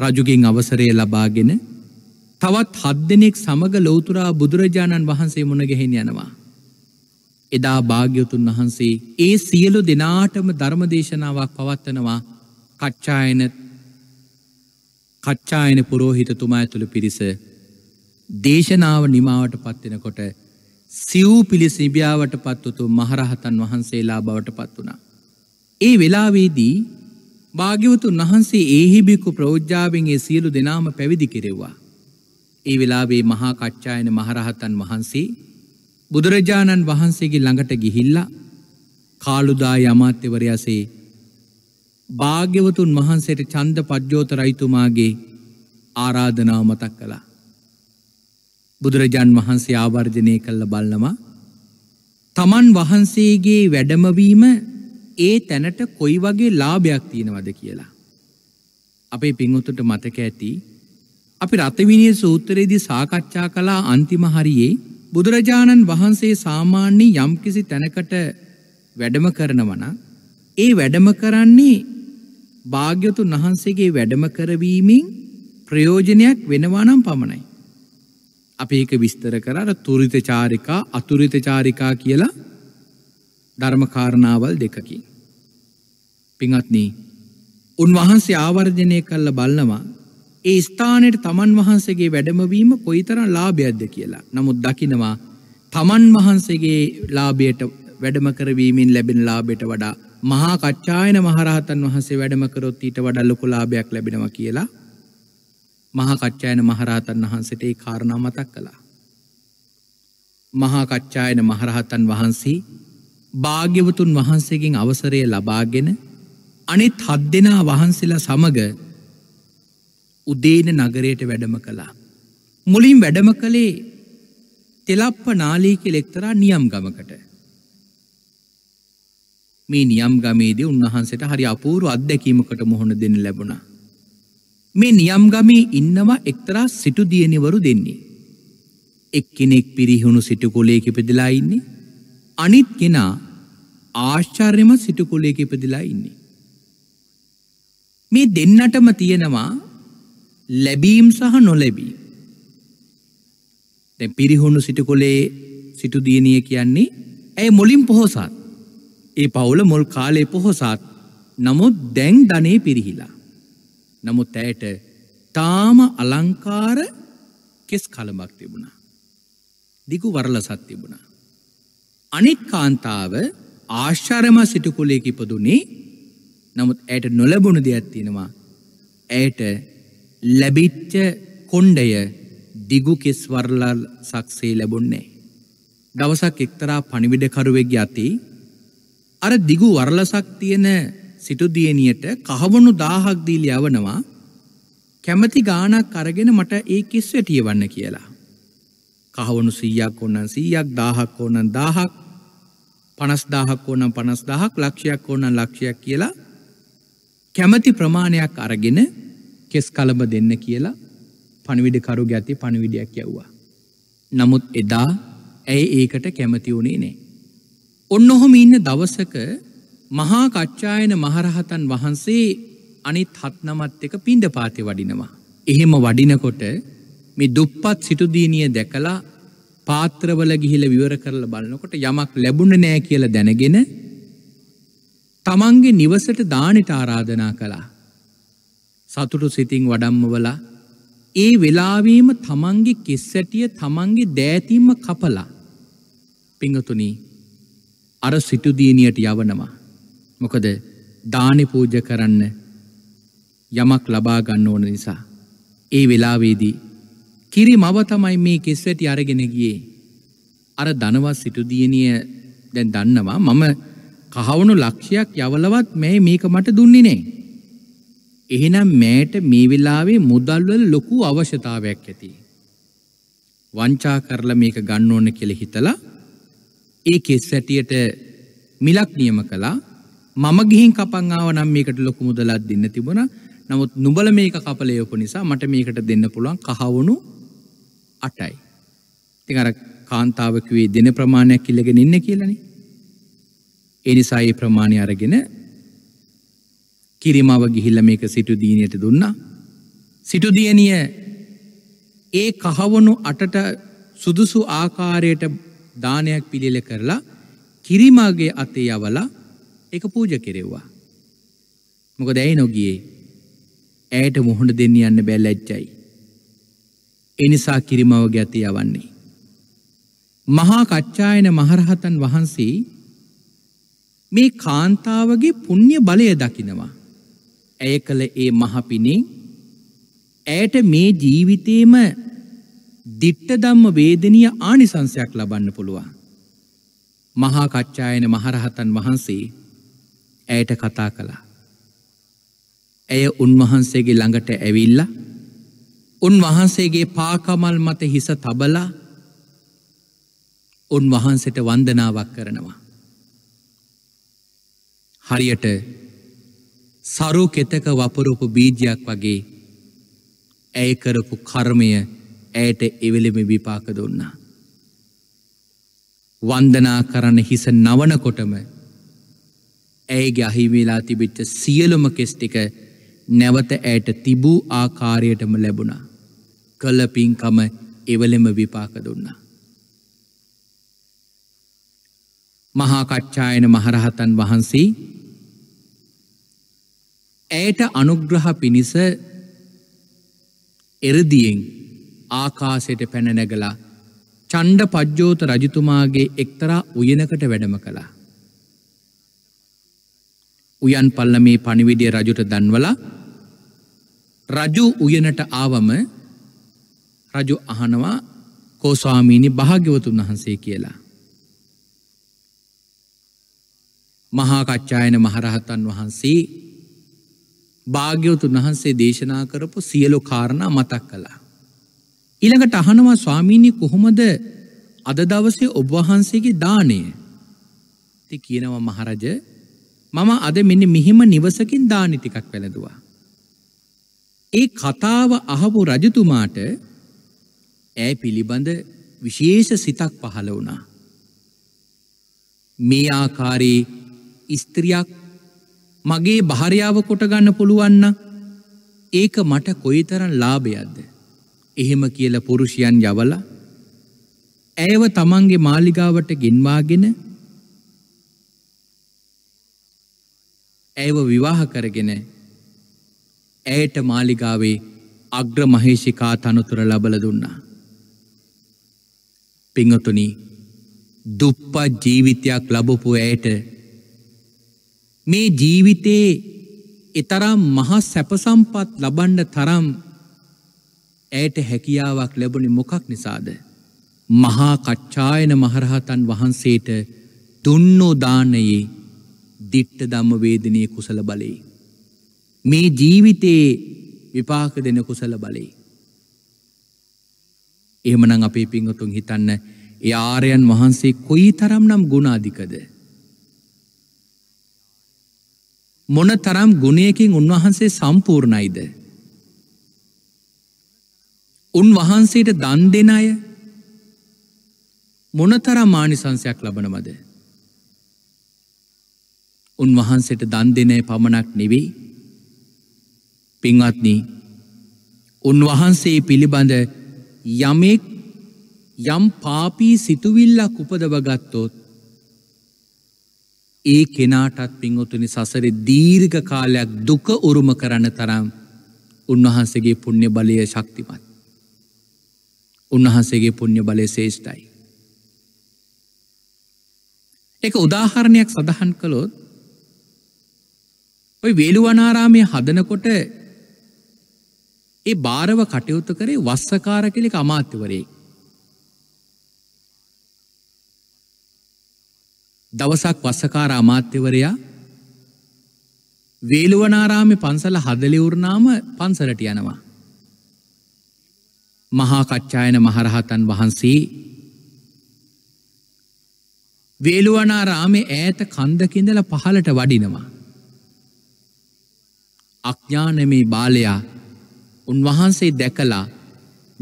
රජුගෙන් අවසරය ලබාගෙන තවත් හත් දෙනෙක් සමඟ ලෝතුරා බුදුරජාණන් වහන්සේ මුණගෙහෙන් යනවා. එදා භාග්‍යවතුන් වහන්සේ ඒ සියලු දෙනාටම ධර්මදේශනාවක් පවත්වනවා කච්ඡායන කච්ඡායන පුරෝහිත තුමා ඇතුළ පිරිස දේශනාව නිමාවට පත්වෙනකොට සිව් පිළි සිබියාවට පත්වතු මහරහතන් වහන්සේලා බවට පත් වුණා. ඒ වෙලාවේදී භාග්‍යවතුන් වහන්සේ ඒහිබිකු ප්‍රෝජ්ජාවෙන්ගේ සියලු දෙනාම පැවිදි කෙරෙව්වා. ඒ වෙලාවේ මහා කච්ඡායන මහරහතන් වහන්සේ බුදුරජාණන් වහන්සේගේ ළඟට ගිහිල්ල කාලුදා යමාත්‍යවරයාසේ භාග්‍යවතුන් වහන්සේට චන්ද පජ්ජෝත රයිතුමාගේ ආරාධනාව මතක් කලා. බුදුරජාන් වහන්සේ ආවර්ජනය කල්ල බලනවා තමන් වහන්සේගේ වැඩමවීම ඒ තැනට කොයි වගේ ලාභයක් තියෙනවද කියලා. අපේ පිංහොතුට මතක ඇති අපි රථවිනිය සූත්‍රයේදී සාකච්ඡා කලා අන්තිම හරියේ බුදුරජාණන් වහන්සේ සාමාන්‍ය යම්කිසි තැනකට වැඩම කරනවන ඒ වැඩම කරන්නේ භාග්‍යතුන් වහන්සේගේ වැඩම කරවීමෙන් ප්‍රයෝජනයක් වෙනවානම් පමණයි. අපි ඒක විස්තර කරට තුරිත චාරිකා අතුරිත චාරිකා කියලා ධර්මකාරණාවල් දෙකකි. පිංහත්නී උන්වහන්සේ ආවර්ජනය කල්ල බලනවා ඒ ස්ථානයට තමන් වහන්සේගේ වැඩමවීම කොයිතරම් ලාභයක්ද කියලා නමුත් දකිනවා තමන් වහන්සේගේ ලාභයට වැඩම කරවීමෙන් ලැබෙන ලාබෙට වඩා මහා කච්ඡායන මහරහතන් වහන්සේ වැඩම කරොත් ඊට වඩා ලොකු ලාභයක් ලැබෙනවා කියලා මහාකච්ඡායන මහරහතන් වහන්සට ඒ කාරණා මතක් කළා. මහාකච්ඡායන මහරහතන් වහන්සේ භාග්‍යවතුන් වහන්සේගෙන් අවසරය ලබාගෙන අනෙත් හත් දෙනා වහන්සේලා සමග උදේන නගරයට වැඩම කළා. මුලින් වැඩම කළේ තෙලප්ප නාලීකි ලෙක්තරා නියම් ගමකට. මේ නියම් ගමේදී උන්වහන්සට හරි අපූරු අත්දැකීමකට මුහුණ දෙන්න ලැබුණා. මේ නියම්ගමේ ඉන්නවා එක්තරා සිටු දියනිවරු දෙන්නේ. එක්කෙනෙක් පිරිහුණු සිටුකොලයක ඉපදලා ඉන්නේ. අනිත් කෙනා ආශ්චර්යමත් සිටුකොලයක ඉපදලා ඉන්නේ. මේ දෙන්නටම තියෙනවා ලැබීම් සහ නොලැබී. දැන් පිරිහුණු සිටුකොලේ සිටු දියණිය කියන්නේ ඇය මුලින් පොහොසත්. ඒ පවුල මුල් කාලේ පොහොසත්. නමුත් දැන් ධනේ පිරිහිලා. නමුත් ඇයට තාම අලංකාර කෙස් කළමක් තිබුණා. දිගු වරලසත් තිබුණා. අනිත් කාන්තාව ආශ්චරම සිටුකුලයකි පදුනේ නමුත් ඇයට නොලැබුණ දෙයක් තියෙනවා ඇයට ලැබිච්ච කොණ්ඩය දිගු කෙස්වරලල් සක්සේ ලැබුන්නේ. දවසක් එක්තරා පනිවිඩකරුවෙක් යති අර දිගු වරලසක් තියෙන සිටු දියණියට කහවණු 1000ක් දීලා යවනවා කැමැති ගාණක් අරගෙන මට ඒ කිස්සට යවන්න කියලා. කහවණු 100ක් ඕනනම් 100ක් 1000ක් ඕනනම් 1000ක් 50000ක් ඕනනම් 50000ක් ලක්ෂයක් ඕනනම් ලක්ෂයක් කියලා කැමැති ප්‍රමාණයක් අරගෙන කෙස් කලබ දෙන්න කියලා පණිවිඩකරුගේ අතේ පණිවිඩයක් යවුවා. නමුත් එදා ඇයි ඒකට කැමති වුණේ නෑ. ඔන්න ඔහොම ඉන්න දවසක මහා කච්ඡායන මහරහතන් වහන්සේ අනිත් හත්නමත් එක පින්ඩ පාති වඩිනවා. එහෙම වඩිනකොට මේ දුප්පත් සිටුදීනිය දැකලා පාත්‍රවල ගිහිල විවර කරල බලන්නකොට යමක් ලැබුණ නෑ කියල දැනගෙන තමන්ගේ නිවසට දානට ආරාධනා කළා. සතුටු සිතින් වඩම්මවලා ඒ වෙලාවීම තමන්ගේ කෙස්සැටිය තමන්ගේ දෑතිම්ම කපලා පිංහතුනී අර සිටුදීනියට යවනවා. මොකද දානි පූජ කරන්න යමක් ලබාගන්න ඕන නිසා. ඒ වෙලාවේදී කිරි මව තමයි මේ කෙස්වැටි අරගෙන ගියේ. අර දනවත් සිටුදියනිය දැන් දන්නවා මම කහවුණු ලක්ෂයක් යවලවත් මේ මේක මට දුන්නිනේ. එහෙනම් මෑට මේ වෙලාවේ මුදල්වල ලොකු අවශ්‍යතාවයක් ඇති. වංචා කරලා මේක ගන්න ඕන කෙළ හිතලා ඒ කෙස් සැටියට මිලක් නියම කලා මම ගිහින් කපන් ආව නම් මේකට ලොකු මුදලක් දෙන්න තිබුණා. නමුත් නුඹල මේක කපලයොප නිසා මට මේකට දෙන්න පුළුවන් කහවණු 8යි. ඉතින් අර කාන්තාව කිව්වේ දෙන ප්‍රමාණයක් ඉල්ලගෙන ඉන්න කියලානේ. ඒ නිසා ඒ ප්‍රමාණය අරගෙන කිරිමව ගිහිල්ලා මේක සිටු දීනියට දුන්නා. සිටු දියණිය ඒ කහවණු 8ට සුදුසු ආකාරයට දානයක් පිළිල කරලා කිරිමගේ අතේ යවලා එක පූජ කෙරෙව්වා. මොක දැයි නොගියේ ඇයට මුහුණ දෙන්න යන්න බැල්ල ඇච්චයි. එනිසා කිරිමවගේ ඇති යවන්නේ. මහා කච්ඡායන මහරහතන් වහන්සේ මේ කාන්තාවගේ පුුණ්්‍ය බලය දකිනවා. ඇය කළ ඒ මහපිනේ ඇයට මේ ජීවිතේම දිට්ට දම්ම වේදනය ආනිසංසයක් ලබන්න පුළුවන්. මහා කච්ඡායන මහරහතන් වහන්සේ ඇයට කතා කළා. ඇය උන්වහන්සේගේ ළඟට ඇවිල්ල උන්වහන්සේගේ පාකමල් මත හිස තබලා උන්වහන්සට වන්දනාවක් කරනවා. හරියට සරු කෙතක වපුරුපු බීජයක් වගේ ඇය කරපු කර්මය ඇයට එවෙලෙම විපාක දුන්නා. වන්දනා කරන්න හිස නවනකොටම ඇයිගේ අහිවෙලා තිබිච්ච සියලුම කෙස්ටික නැවත ඇයට තිබූ ආකාරයටම ලැබුණා. කළ පින්කම එවලෙම විපාක දුන්නා. මහාකච්ඡායන මහරහතන් වහන්සේ ඇයට අනුග්‍රහ පිණිස එරදියෙන් ආකාසයට පැනනැගලා චණ්ඩ පජ්ජෝත රජතුමාගේ එක්තරා උයනකට වැඩම කළා. උයන් පල්ල මේ පණිවිඩිය රජුට දන්වලා රජු උයනට ආවම රජු අහනවා කෝස්වාමීණි භාග්‍යවතුන් වහන්සේ කියලා. මහාකච්ඡායන මහරහතන් වහන්සේ භාග්‍යවතුන් වහන්සේ දේශනා කරපු සියලු කාරණා මතක් කළා. ඉළඟට අහනවා ස්වාමීණි කොහොමද අද දවසේ ඔබවහන්සේගේ දානය ති කියනවා මහරජ මම අද මෙන්න මෙහෙම නිවසකින් දානි ටිකක් වැළඳුවා. ඒ කතාව අහපු රජතුමාට ඇය පිළිබඳ විශේෂ සිතක් පහළ වුණා. මේ ආකාරයේ ස්ත්‍රියක් මගේ භාරයාව කොටගන්න පුළුවන්න ඒක මට කොයිතරන් ලාභයක්ද. එහෙම කියල පුරුෂයන් යවල ඇයව තමන්ගේ මාලිගාවට ගෙන්වාගෙන ඇයව විවාහ කරගෙන ඇයට මාලිගාවේ අග්‍ර මහේෂිකා තනතුර ලබල දුන්නා. පිංහතුනි දුප්පා ජීවිතයක් ලබපු ඇයට මේ ජීවිතයේ එතරම් මහා සැපසම්පත් ලබන්ඩ තරම් ඇයට හැකියාවක් ලැබුණි මොකක් නිසාද. මහා කච්ඡායන මහරහතන් වහන්සේට දුන්නෝ දානයේ දිට්ට ධම්ම වේදනය කුසල බලයි. මේ ජීවිතයේ විපාක දෙන කුසල බලයි. එහමනං අපේ පිංහතුන් හිතන්න ඒ ආරයන් වහන්සේ කොයි තරම් නම් ගුණාධිකද. මොන තරම් ගුණයකින් උන්වහන්සේ සම්පූර්ණයිද. උන්වහන්සේට දන් දෙන අය මොනතරම් මානිසංසයක් ලබනවද. උන්වහන්සට දන් දෙනය පමණක් නෙවෙයි පින්වත්නී උන්වහන්සේ පිළිබඳ යමෙක් යම් පාපී සිතුවිල්ලක් උපදවගත්තොත් ඒ කෙනාටත් පින්වතුනි සසර දීර්ඝ කාලයක් දුක උරුම කරන්න තරම් උන්වහන්සගේ පුුණ්‍ය බලය ශක්තිමත්. උන්වහන්සේගේ පුුණ්්‍ය බලය ශේෂ්ටයි. එක උදාහරණයක් සඳහන් කළොත් ඔයි වේළුවනාරාමය හදනකොට ඒ භාරව කටයුතු කරේ වස්සකාර කෙලෙක අමාත්‍යවරේ. දවසක් වස්සකාර අමාත්‍යවරයා වේළුවනාරාමි පන්සල හදලිවුරනාම පන්සලට යනවා. මහා කච්ඡායන මහරහතන් වහන්සේ වේළුවනාරාමේ ඈත කන්දකින්දල පහලට වඩිනවා. අඥානමේ බාලයා උන්වහන්සේ දැකලා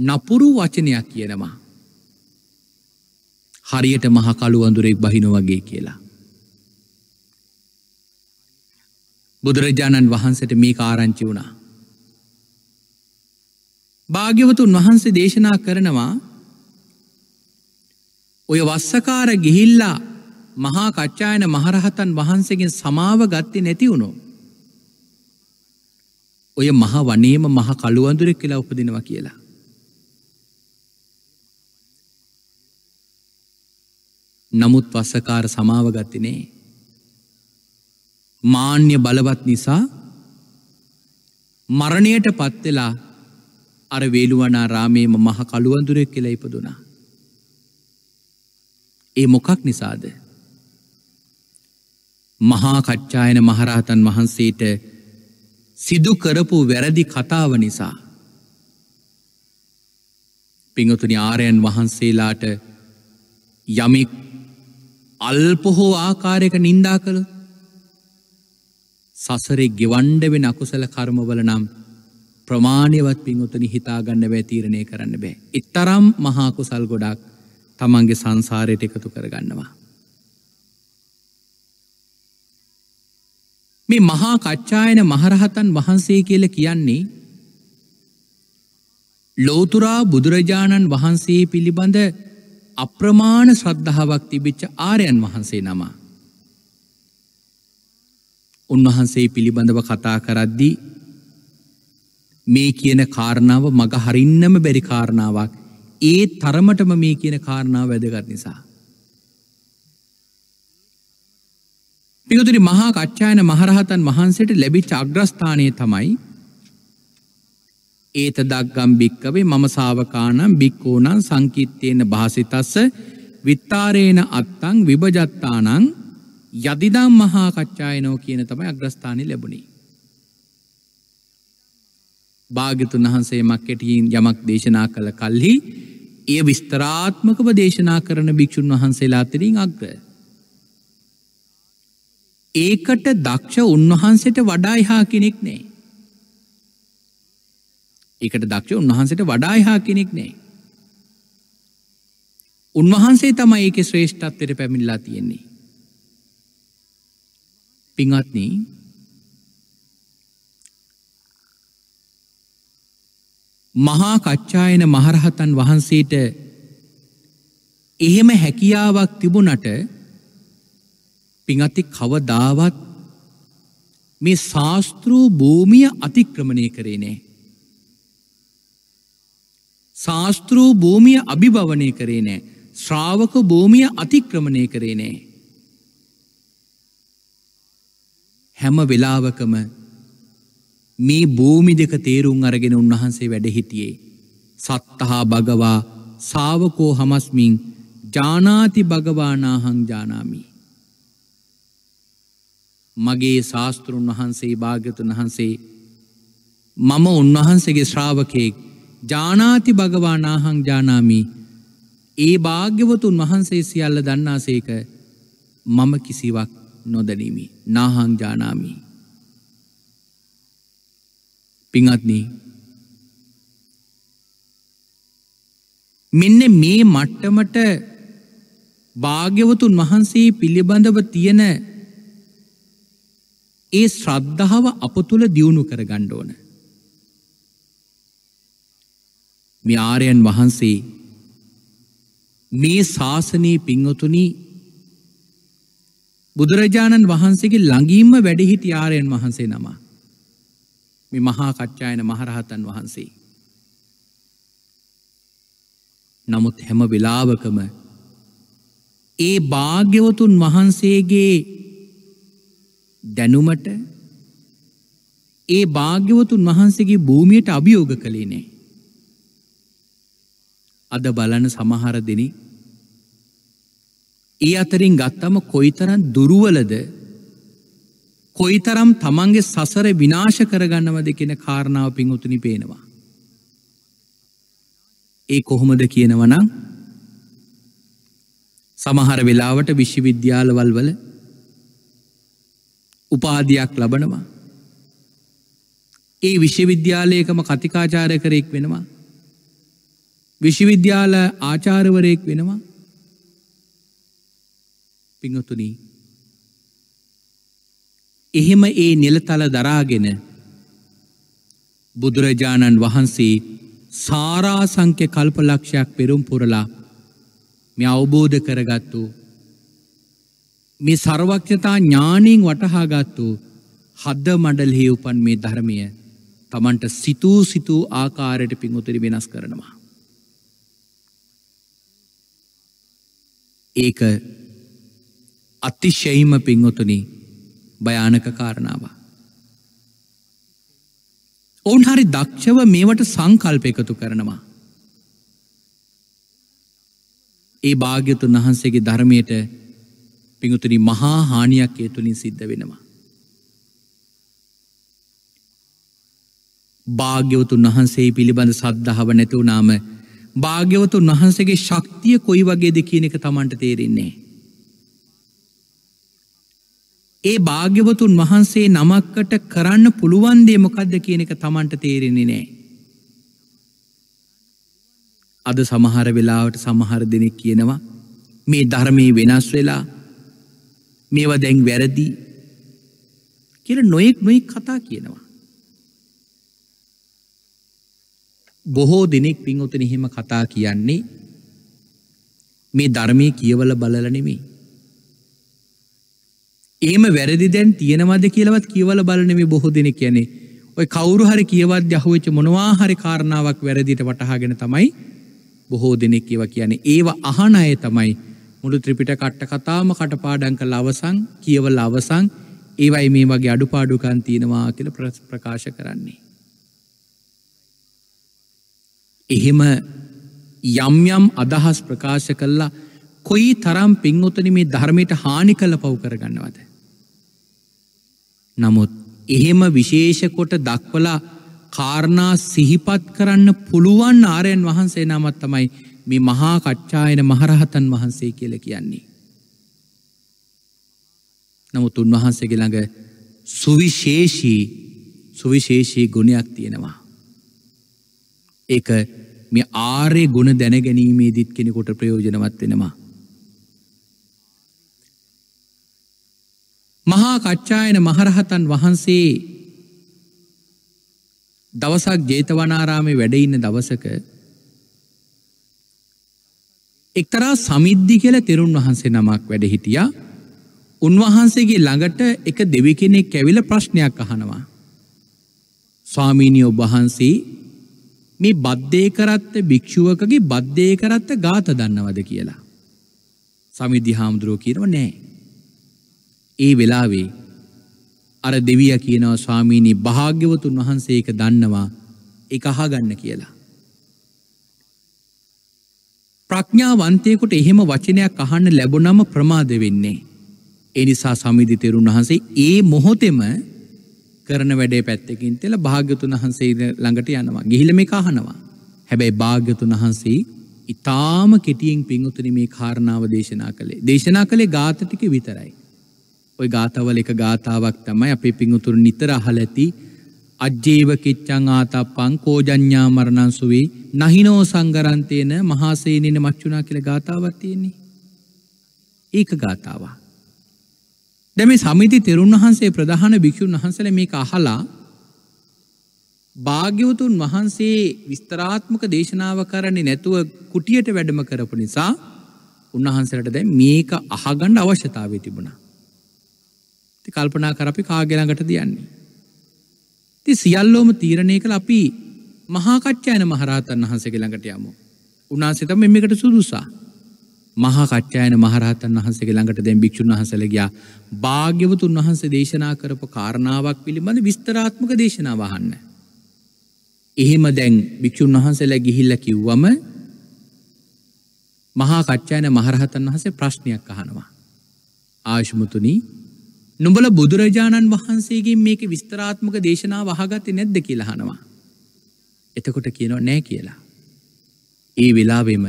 නපුරු වචනයක් කියනවා. හරියට මහකළු වඳුරෙක් බහින වගේ කියලා. බුදුරජාණන් වහන්සට මේ කාරංචි වුණා. භාග්‍යවතුන් වහන්සේ දේශනා කරනවා ඔය වස්සකාර ගිහිල්ලා මහා කච්ඡායන මහරහතන් වහන්සේගෙන් සමාව ගත්තේ නැති වුණෝ. ඔය මහ වනේම මහ කළුවඳුරෙක් කියලා උපදිනවා කියලා. නමුත් වස්සකාර සමාවගත්තිනේ. මාන්‍ය බලවත් නිසා මරණයට පත්වෙලා අර වේළුවනා රාමේම මහ කළුවඳුරෙක් කියලා ඉපදුනා. ඒ මොකක් නිසාද. මහා කච්ඡායන මහරහතන් වහන්සේට සිදු කරපු වැරදි කතාව නිසා. පිංහතුනි ආරයන් වහන්සේලාට යමෙක් අල්පොහෝ ආකාරයක නින්දා කළ සසරෙ ගෙවන්ඩවෙන අකුසල කර්මවල නම් ප්‍රමාණයවත් පින්වතුනි හිතාගන්න බෑ තීරණය කරන්න බෑ. එත්තරම් මහාකුසල් ගොඩක් තමන්ගේ සංසාරයට එකතු කරගන්නවා. මේ මහා කච්ඡායන මහරහතන් වහන්සේ කියල කියන්නේ ලෝතුරා බුදුරජාණන් වහන්සේ පිළිබඳ අප්‍රමාණ ශ්‍රද්ධාවක් තිබිච්ච ආරයන් වහන්සේ නමා. උන්වහන්සේ පිළිබඳව කතා කරද්දී මේ කියන කාරණාව මග හරින්නම බැරි කාරණාවක් ඒ තරමටම මේ කියන කාරණාව වැදගත් නිසා. පිගතුරි මහා කච්ඡායන මහරහතන් වහන්සේට ලැබි චග්‍රස්ථානය තමයි ඒත දක්ගම් භික්කවේ මම සාාවකානම් භික්කෝනන් සංකිත්්‍යයෙන භාසිතස්ස විත්තාරේන අත්තං විභජත්තානං යදිදම් මහා කච්ඡායනෝ කියන තමයි අග්‍රස්ථානය ලැබුණේ. භාගිතුන් වහන්සේ මක්කෙටීන් යමක් දේශනා කළ කල්හි එය විස්තරාත්මකව දේශනා කරන භික්‍ෂූන් වහන්සේලා අතරින් අග්‍ර ඒකට දක්ෂ උන්වහන්සට වඩා එහා කෙනෙක් නෑ. ඒකට දක්ෂ උන්වහන්සට වඩා එහා කෙනෙක් නෑ. උන්වහන්සේ තම ඒක ශ්‍රේෂ්ඨත්වයට පැමිල්ලා තියෙන්නේ. පිංහත්න මහා කච්ඡායන මහරහතන් වහන්සේට එහෙම හැකියාවක් තිබුණට පිංගති කවදාවත් මේ ශාස්ත්‍රූ භූමිය අතික්‍රමණය කරේ නෑ. ශාස්ත්‍රූ භූමිය අභිභවනය කරේ නෑ ශ්‍රාවක භූමිය අතික්‍රමණය කරේ නෑ. හැම වෙලාවකම මේ භූමි දෙක තේරුම් අරගෙන උන්වහන්සේ වැඩහිටියේ. සත්තහා භගවා සාවකෝ හමස්මින් ජානාති භගවානාහං ජානාමී. මගේ ශාස්තෘන් වහන්සේ භාගතුන් වහන්සේ මම උන්වහන්සේගේ ශ්‍රාවකයෙක් ජානාති භගවානාහං ජානාමී ඒ භාග්‍යවතුන් වහන්සේ සියල්ල දන්නාසේක මම කිසිවක් නොදැනීමි නාහං ජානාමී. පිංහත්නී මෙන්න මේ මට්ටමට භාග්‍යවතුන් වහන්සේ පිළිබඳව තියෙන ඒ ශ්‍රද්ධාව අප තුළ දියුණු කර ගණ්ඩෝන. මේ ආරයන් වහන්සේ මේ ශාසනී පිංහතුනී බුදුරජාණන් වහන්සේගේ ළඟීම්ම වැඩිහිටි ආරයන් වහන්සේ නමා. මේ මහා කච්චායන මහරහතන් වහන්සේ. නමුත් හැම වෙලාවකම ඒ භාග්‍යවතුන් වහන්සේගේ දැනුමට ඒ භාග්‍යවතුන් වහන්සේගේ භූමියට අභියෝග කළේ නෑ. අද බලන සමහර දෙන ඒ අතරින් ගත්තම කොයිතරන් දුරුවලද කොයිතරම් තමන්ගේ සසර විනාශ කරගන්නවද කියෙන කාරණාව පින්වතුනි පේනවා. ඒ කොහොමද කියනවනම් සමහර වෙලාවට විශ්වවිද්‍යාලවල් වල උපාධයක් ලබනවා. ඒ විශ්වවිද්‍යාලයකම කතිකාචාරකරයෙක් වෙනවා. විශ්වවිද්‍යාල ආචාරවරයෙක් වෙනවා පිංහතුනී. එහෙම ඒ නිලතල දරාගෙන බුදුරජාණන් වහන්සේ සාරාසංක්‍ය කල්පලක්ෂයක් පෙරුම් පුරලා මෙ අවබෝධ කරගත්තු මේ ਸਰවඥතා ඥාණයෙන් වටහාගත්තු හද මඩල්හි උපන් මේ ධර්මය තමන්ට සිතූ සිතූ ආකාරයට පිංගුතුරි වෙනස් කරනවා. ඒක අතිශයීම පිංගුතුනි භයානක කාරණාව. ඔවුන් හරි දක්ෂව මේවට සංකල්ප එකතු කරනවා. ඒ භාග්‍යතුන් වහන්සේගේ ධර්මයට පිඟුතුනි මහා හානියක් ඒ තුළින් සිද්ධ වෙනවා. භාග්‍යවතුන් වහන්සේ පිළිබඳ සද්ධාව නැතිවනාම භාග්‍යවතුන් වහන්සේගේ ශක්තිය කොයි වගේ දෙකන එක තමන්ට තේරෙන්නේ. ඒ භාග්‍යවතුන් වහන්සේ නමක්කට කරන්න පුළුවන්දේ මොකක්ද කියන එක තමන්ට තේරෙන්නේ නෑ. අද සමහර වෙලාවට සමහර දෙනෙක් කියනවා මේ ධර්මයේ වෙනස් වෙලා මේවා දැන් වැරදි කියල නොයෙක් නොයෙක් කතා කියනවා. බොහෝ දෙනෙක් පින්ඔතන එහෙම කතා කියන්නේ මේ ධර්මය කියවල බලලනෙමේ. ඒම වැරදි දැන් තියෙනවද කියලවත් කියවල බලනෙමේ බොහෝ දෙනෙ කියනෙ ඔය කවුරු හරි කියවත් යහෝච්ච මොනවා හරි කාරණාවක් වැරදිට වටහාගෙන තමයි බොහෝ දෙනෙක් ඒව කියන්නේ ඒව අහනය තමයි මුළු ත්‍රිපිට කට්ට කතාම කටපාඩන් කළ අවසං කියවල අවසං ඒවයි මේ වගේ අඩුපාඩුකන් තියෙනවා කියල ප්‍රකාශ කරන්නේ. එහෙම යම්යම් අදහස් ප්‍රකාශ කල්ලා කොයි තරම් පින්ගොතන මේ ධර්මයට හානි කළ පව් කරගන්නවද. නමුත් එහෙම විශේෂකොට දක්වලා කාරණා සිහිපත් කරන්න පුළුවන් ආරයන් වහන්සේ නමත් තමයි මේ මහා කච්ඡායන මහරහතන් වහන්සේ කියල කියන්නේ. නමුත් උන්වහන්සේගේ ළඟ සුවිශේෂී සුවිශේෂී ගුණයක් තියෙනවා. ඒක මේ ආරය ගුණ දැනගැනීමේ දිත් කෙනෙකොට ප්‍රයෝජනවත් වෙනවා. මහා කච්ඡායන මහරහතන් වහන්සේ දවසක් ජේතවනාරාමේ වැඩඉන්න දවසක එක්තරා සමිද්ධි කියල තෙරුන් වහන්සේ නමක් වැඩ හිටියා උන්වහන්සේගේ ළඟට එක දෙවි කෙනෙක් කැවිල ප්‍රශ්නයක් අහනවා. ස්වාමීණිය ඔබහන්සේ මේ බද්ධය කරත්ත භික්‍ෂුවකගේ බද්ධය කරත්ත ගාත දන්නවද කියලා. සමිදි හාමුදුරුව කියරව නෑ. ඒ වෙලාවේ අර දෙවිය කියනව ස්වාමීණී භාග්‍යවතුන් වහන්සේක දන්නවා එක අහා ගන්න කියලා. ප්‍රඥාවන්තයකුට එහෙම වචනයක් අහන්න ලැබුණම ප්‍රමාද වෙන්නේ. එනිසා සමිධිතෙරුන් වහන්සේ ඒ මොහොතෙම කරන වැඩේ පැත්තකින් තෙල භාග්‍යතුන් වහන්සේ ළඟට යනවා ගිහිල මේ අහනවා. හැබැයි භාග්‍යතුන් වහන්සේ ඉතාම කෙටියෙන් පිංගුතුන මේ කාරණාව දේශනා කළේ දේශනා කළේ ගාතටික විතරයි. ඔය ගාතවල එක ගාථාවක් තමයි අපේ පිංගුතුරු නිතර අහලැති අජ්ජේව කිච්චං ආතප්පං කෝජඤ්ඤා මරණං සුවේ නහිනෝ සංගරන්තේන මහාසේනෙන මච්චුනා කියලා ගාතාවක් තියෙන්නේ. ඒක ගාතාවක්. දැන් මේ සමිති තෙරුන් වහන්සේ ප්‍රධාන භික්ෂුන් වහන්සේලා මේක අහලා භාග්‍යවතුන් වහන්සේ විස්තරාත්මක දේශනාව කරන්නේ නැතුව කුටියට වැඩම කරපු නිසා උන්වහන්සේට දැන් මේක අහගන්න අවශ්‍යතාවය තිබුණා. ඉතින් කල්පනා කර අපි කාගේ ළඟටද යන්නේ? ති සියල්ලෝම තීරණය කළ අපි මහාකච්ඡායන මහරහතන් වහන්සේ ළඟට යමු. උනාසතම මෙමකට සුදුසා. මහාකච්ඡායන මහරහතන් වහන්සේ ළඟට දැන් භික්ෂුන් වහසල ගියා භාග්‍යවතුන් වහන්සේ දේශනා කරපු කාරණාවක් පිළිබඳ විස්තරාත්මක දේශනා වහන්න. එහෙම දැන් භික්‍ෂුන් වහන්සේලා ගිහිල්ල කිව්වම මහාකච්ඡායන මහරහතන් වහසේ ප්‍රශ්නයක් අහනවා. ආශමුතුනී නුඹල බුදුරජාණන් වහන්සේගේ මේක විස්තරාත්මක දේශනා වහගත නැද්ද කියලහනවා. එතකොට කියනො නෑ කියලා. ඒ වෙලාවෙම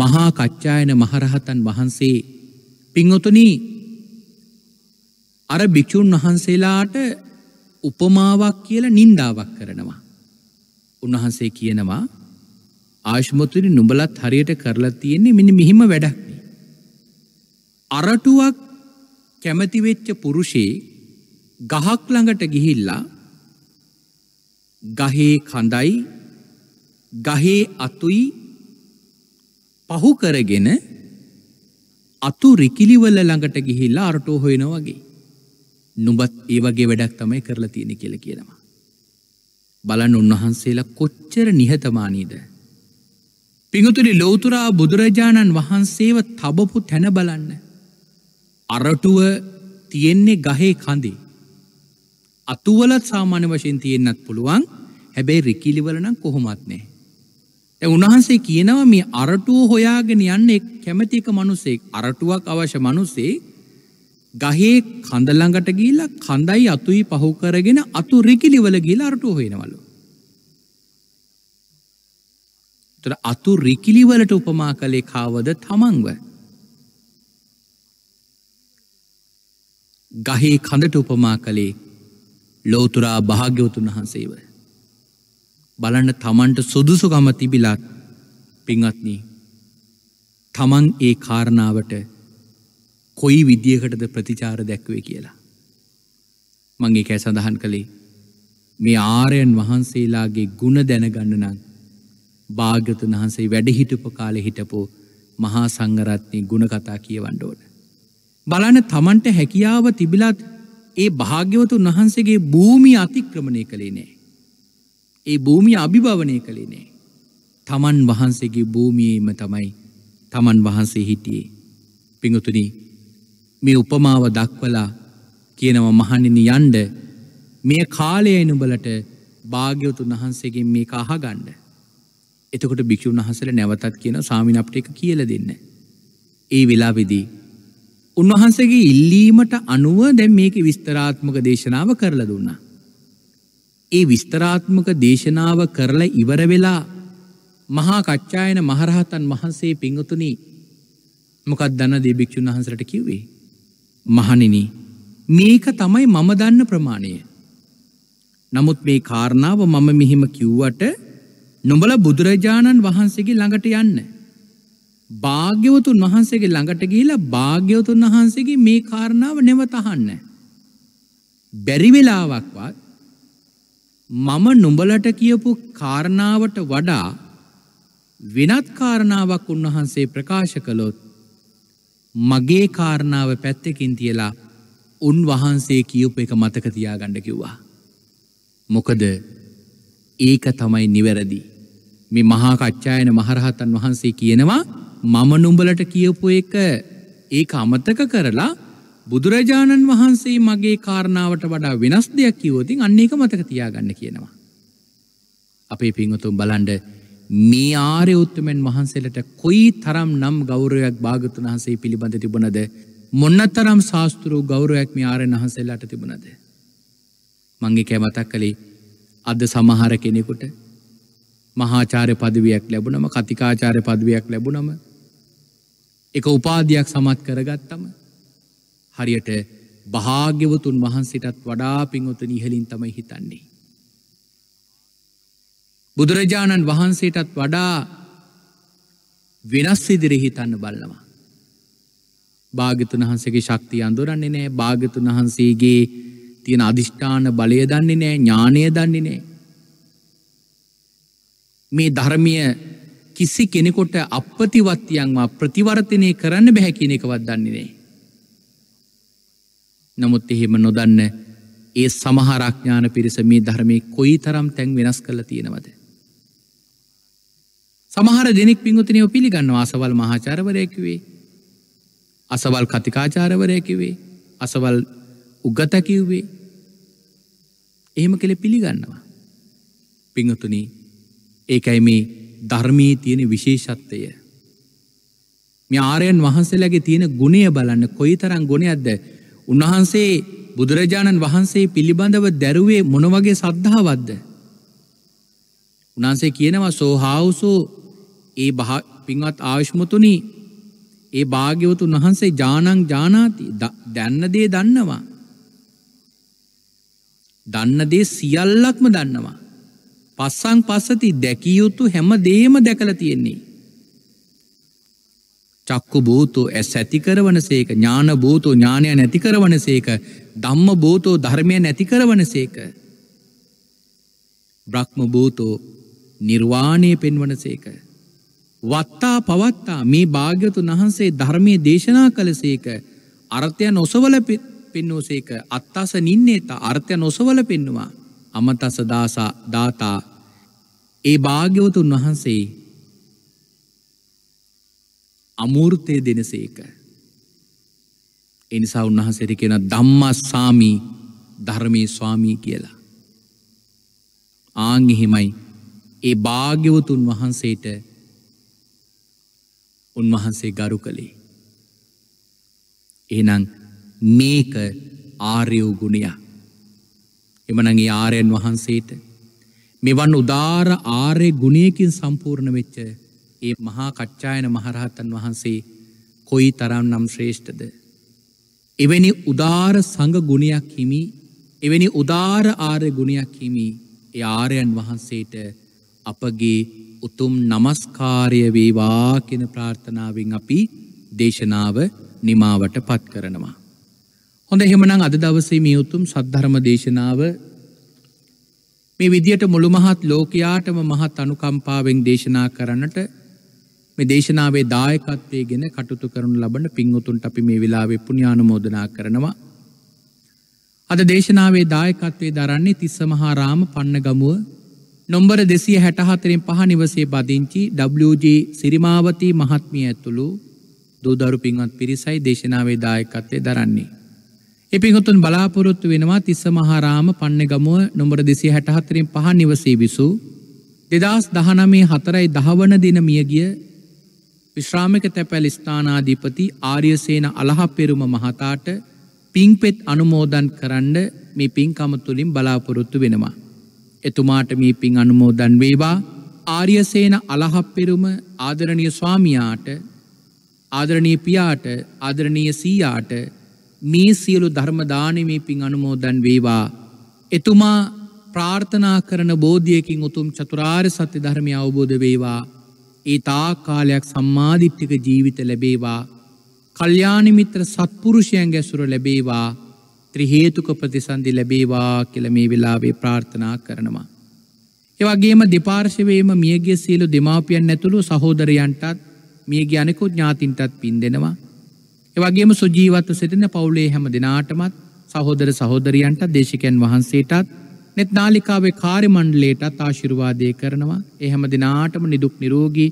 මහා කච්ඡායන මහරහතන් වහන්සේ පිංහොතුනී අර භික්‍ෂූන් වහන්සේලාට උපමාවක් කියල නින්දාවක් කරනවා. උන්වහන්සේ කියනවා ආශ්මතුරි නුඹලත් හරියට කරලා තියෙන්නේ මිනි මිහිම වැඩක්නේ. අරටුවක් කැමතිවෙච්ච පුරුෂේ ගහක් ළඟට ගිහිල්ලා ගහේ කඳයි ගහේ අතුයි පහු කරගෙන අතු රිකිලිවල ළඟට ගිහිල්ලා අරටෝ හොයන වගේ නුඹත් ඒ වගේ වැඩක් තමයි කරලා තියෙන කියල කියනවා. බලන් උන්වහන්සේලා කොච්චර නිහතමානීද. පිඟුතුරි ලෝතුරා බුදුරජාණන් වහන්සේව තබපු තැන බලන්න. අරටුව තියෙන්නේ ගහේ කඳේ. අතුවලත් සාමාන්‍ය වශයෙන් තියෙන්න්නත් පුළුවන් හැබැයි රිකිලිවලනම් කොහොමත්නේ. ඇ උන්හන්සේ කියනවා මේ අරටුව හොයාගෙන යන්නේ කැමතික මනුසෙක් අරටුවක් අවශ්‍ය මනුසේ ගහේ කඳල්ළඟට ගීලා කඳයි අතුයි පහු කරගෙන අතු රිකිලිවල ගිල අරටුව හොයෙනවලු. තොට අතු රිකිලිවලට උපමා කළේ කාවද තමන්ව. ගහේ කඳට උපමා කළේ ලෝතුරා භාග්‍යවතුන් වහන්සේව. බලන්න තමන්ට සුදුසුගම තිබිලත් පිංවත්නී තමන් ඒ කාරණාවට කොයි විදිියකටද ප්‍රතිචාර දැක්වේ කියලා. මංගේ කෑ සඳහන් කළේ මේ ආරයන් වහන්සේලාගේ ගුණ දැනගන්න නම් භාගතුන් වහන්සේ වැඩහිටුප කාලෙ හිටපෝ මහා සංගරත්නය ගුණ කතා කියවන්ඩෝට. බලන තමන්ට හැකියාව තිබිලත් ඒ භාග්‍යවතුන් වහන්සේගේ භූමි අතික්‍රමණය කළේ නෑ. ඒ භූමිය අභිභවනය කළේ නෑ. තමන් වහන්සේගේ භූමියේම තමයි තමන් වහන්සේ හිටියේ. පිඟතුනි මේ උපමාව දක්වලා කියනව මහනිනි යන්ඩ මේ කාලය එනුබලට භාග්‍යවතුන් වහන්සේගේ මේ අහ ගණ්ඩ. එතකොට භික්‍ෂූන් වහසල නැවතත් කියන සාමින අප්ටික කියල දෙන්න. ඒ වෙලා විදිී උන්වහන්සගේ ඉල්ලීමට අනුව දැන් මේක විස්තරාත්මක දේශනාව කරලා දුන්නා. ඒ විස්තරාත්මක දේශනාව කරලා ඉවර වෙලා මහා කච්චායන මහරහතන් වහන්සේ පිංගතුනි මොකක් දන්න දෙභික්‍ෂූන් වහන්සට කිව්වේ. මහනිනි මේක තමයි මම දන්න ප්‍රමාණය. නමුත් මේ කාරණාව මම මෙහෙම කිව්වට නොඹල බුදුරජාණන් වහන්සේගේ ළඟට යන්න. භාග්‍යවතුන් වහන්සේගේ ළඟට ගිහිලා භාග්‍යවතුන් වහන්සේගේ මේ කාරණාව නැවත අහන්න. බැරි වෙලාවක්වත් මම නුඹලට කියපු කාරණාවට වඩා වෙනත් කාරණාවක් උන්වහන්සේ ප්‍රකාශ කළොත් මගේ කාරණාව පැත්තකින් තියලා උන්වහන්සේ කියපු එක මතක තියාගන්න කිව්වා. මොකද ඒක තමයි නිවැරදි. මේ මහා කච්චායන මහරහතන් වහන්සේ කියනවා මම නුඹලට කියපු එක ඒ අමතක කරලා බුදුරජාණන් වහන්සේ මගේ කාරණාවට වඩා වෙනස් දෙයක් කිවෝතින් අන්නේ එක මතක තියාගන්න කියනවා. අපේ පිංහතුම් බලන්ඩ මේ ආරය උත්තුමෙන් වහන්සේලට කොයි තරම් නම් ගෞරයක් භාගතුන් වහන්සේ පිළිබඳ තිබනද මොන්න තරම් ශාස්තෘූ ගෞරයක් මේ ආරය වහන්සේලාට තිබුණද. මංගේ කෑ මතක් කළේ අද සමහර කෙනෙකුට මහාචාරය පදවයක් ලැබුණම කතිකාචාරය පදවයක් ලැබුණම එක උපාධයක් සමත් කරගත්තම හරියට භාග්‍යවතුන් වහන්සිටත් වඩා පින්වතුන ඉහලින් තමයි හිතන්නේ. බුදුරජාණන් වහන්සේටත් වඩා වෙනස් ඉදිරි හිතන්න බලනවා. භාගතුන් වහන්සේගේ ශක්තිය අඳුරන්නේ නෑ භාගතුන් වහන්සේගේ තියෙන අධිෂ්ඨාන බලය දන්නේ නෑ ඥානය දන්නේ නෑ. මේ ධර්මිය කිසි කෙනෙකොට අපපතිවත්තියන්වා ප්‍රතිවර්තනය කරන්න බැහැ කියන එකවත් දන්නේ. නමුත් එහෙම නොදන්න ඒ සමහරක්ඥාන පිරිස මේ ධර්මය කොයි තරම් තැන් වෙනස් කළ තියෙනවද. සමහර දෙනෙක් පිංගුතිනයෝ පිළිගන්න අසවල් මහාචාරවරයකිවේ අසවල් කතිකාචාරවරයකිවේ අසවල් උගතකිව්වේ එහෙම කෙළ පිළිගන්නවා. පිංහතුනී ඒකයි මේ ධර්මයේ තියෙන විශේෂත්වය. මේ ආරයන් වහන්සේලාගේ තියෙන ගුණය බලන්න කොයි තරම් ගුණයක්ද උන්වහන්සේ බුදුරජාණන් වහන්සේ පිළිබඳව දැරුවේ මොනවගේ සද්ධාවත්ද. උනාන්සේ කියනවා සෝහාවුසෝ ඒ පින්වත් ආවිශ්මතුනි ඒ භාග්‍යවතුන් වහන්සේ ජානං ජානාති දැන්න දේ දන්නවා. දන්න දේ සියල්ලක්ම දන්නවා. පස්සං පස්සති දැකියයුතු හැම දේම දැකළ තියෙන්නේ. චක්කු භූතෝ ඇස් ඇතිකරවන සේක ඥාන භූතෝ ඥානය නැතිකරවන සේක දම්ම භූතෝ ධර්මය නැතිකරවන සේක. බ්‍රහ්ම භූතෝ නිර්වාණය පෙන්වන සේක. වත්තා පවත්තා මේ භාග්‍යතුන් වහන්සේ ධර්මය දේශනා කළ සේක අර්ථය නොසවල පෙන්වූ සේක අත්තාස නින්නේතා අර්ථය නොසවල පෙන්නවා අමතස දාසා දාතා ඒ භාග්‍යවතුන් වහන්සේ අමූර්තය දෙනසේක. එනිසා උන්වහන්සේට කියෙන දම්මා සාමී ධර්මය ස්වාමී කියලා. ආංගිහිමයි ඒ භාග්‍යවතුන් වහන්සේට උන්වහන්සේ ගරු කළේ. එහනං මේක ආර්යෝ ගුණයා. එමනගේ ආරයන් වහන්සේට මෙවන් උදාර ආරය ගුණයකින් සම්පූර්ණ වෙච්ච ඒ මහා කච්ඡායන මහරහතන් වහන්සේ කොයි තරම් නම් ශ්‍රේෂ්ඨද. එවැනි උදාර සඟ ගුණයක් හිමි එවැනි උදාර ආරය ගුණයක් හිමි ඒ ආරයන් වහන්සේට අපගේ උතුම් නමස්කාරය වේවා කෙන ප්‍රාර්ථනාවෙන් අපි දේශනාව නිමාවට පත් කරනවා. හොඳ හෙමනං අද දවසේ මේ උතුම් සද්ධරම දේශනාව මේ විදියට මුළුමහත් ලෝකයාටම මහත් අනුකම්පාවෙන් දේශනා කරන්නට මේ දේශනාවේ දායකත්වය ගෙන කටුතු කරනු ලබන පින්වතුන්ට අපි මේ වෙලාවේ පුුණ්‍යානුමෝදනා කරනවා. අද දේශනාවේ දායකත්වේ දරන්නේ තිස්සමහාරාම පන්න ගමුව නොම්බර දෙසිය හැටහතරෙන් පහ නිවසේ බදිංචි WG සිරිමාවතී මහත්මිය ඇතුළු දූදරු පින්වත් පිරිසයි දේශනාවේ දායකත්වය දරන්නේ. එපිහොතුන් බලාපොරොත්තු වෙනවා තිස්ස මහාරාම පන්න ගමුව නොඹර දෙසි හැටහත්තරින් පහ නිවසේ විසු දෙදස් දහනමේ හතරයි දහවන දින මියගිය විශ්‍රාමික තැපැල් ස්ථානාධිපති ආර්යසේන අලහ පෙරුම මහතාට පිංපෙත් අනුමෝදන් කරන්න මේ පින්කම තුළින් බලාපොරොත්තු වෙනවා. එතුමාට මේ පින් අනුමෝදන් වේවා ආර්යසේන අලහපෙරුම ආදරණය ස්වාමියයාට ආදරණය පියාට ආදරණය සීයාට මේ සියලු ධර්ම දානමේ පින් අනුමෝදන් වේවා. එතුමා ප්‍රාර්ථනා කරන බෝධියකින් උතුම් චතුරාර් සත්‍ය ධර්මය අවබෝධ වේවා. ඒ තා කාලයක් සම්මාධිට්ටික ජීවිත ලැබේවා. කල්්‍යානිමිත්‍ර සත්පුරුෂයන් ගැසුර ලැබේවා ත්‍රහේතුක ප්‍රතිසන්දි ලැබේවා කියල මේ වෙලාවේ ප්‍රාර්ථනා කරනවා. ඒවගේම දෙපාර්ශවේම මියගේ සියලු දෙමාපියන් නැතුළු සහෝදරයන්ටත් මියගේ අනෙකුත් ඥාතින්ටත් පින් දෙෙනවා. එවගේම සුජීවත්ව සිටින පවුලේ හැම දෙනාටමත් සහෝදර සහෝදරියන්ට දේශකයන් වහන්සේටත් නෙත් නාලිකාවේ කාරිමණ්ඩලේටත් ආශිරුවාදය කරනවා එහැම දෙනාටම නිදුක් නිරෝගී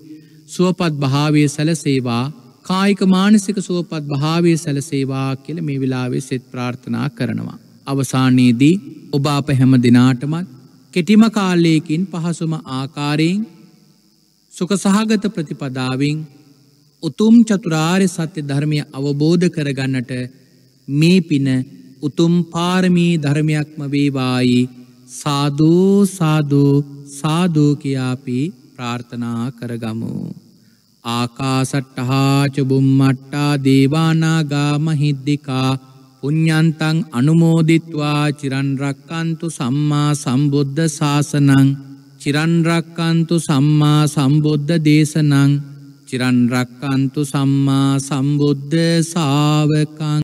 සුවපත් භාවය සැලසේවා කායික මානසික සුවපත් භාවය සැලසේවා කියල මේ විලාවේ සෙත් ප්‍රාර්ථනා කරනවා. අවසානයේදී ඔබ අප හැම දෙනාටමත් කෙටිම කාලයකින් පහසුම ආකාරයෙන් සුක සහගත ප්‍රතිපදාවෙන් උතුම් චතුරාර්ය සත්‍ය ධර්මය අවබෝධ කරගන්නට මේ පින උතුම් පාරමී ධර්මයක්ම වේවායි සාධූ සාධූ සාධූ කියාපි ප්‍රාර්ථනා කරගමු. ආකාසට්ටහාචබුම්මට්ටා දේවානාගා මහිද්දිකා පුඤ්ඥන්තං අනුමෝදිත්වා චිරන්රක්කන්තු සම්මා සම්බුද්ධ ශාසනං චිරන්රක්කන්තු සම්මා සම්බුද්ධ දේශනං චිරන් රක්කන්තු සම්මා සම්බුද්ධ සාාවකන්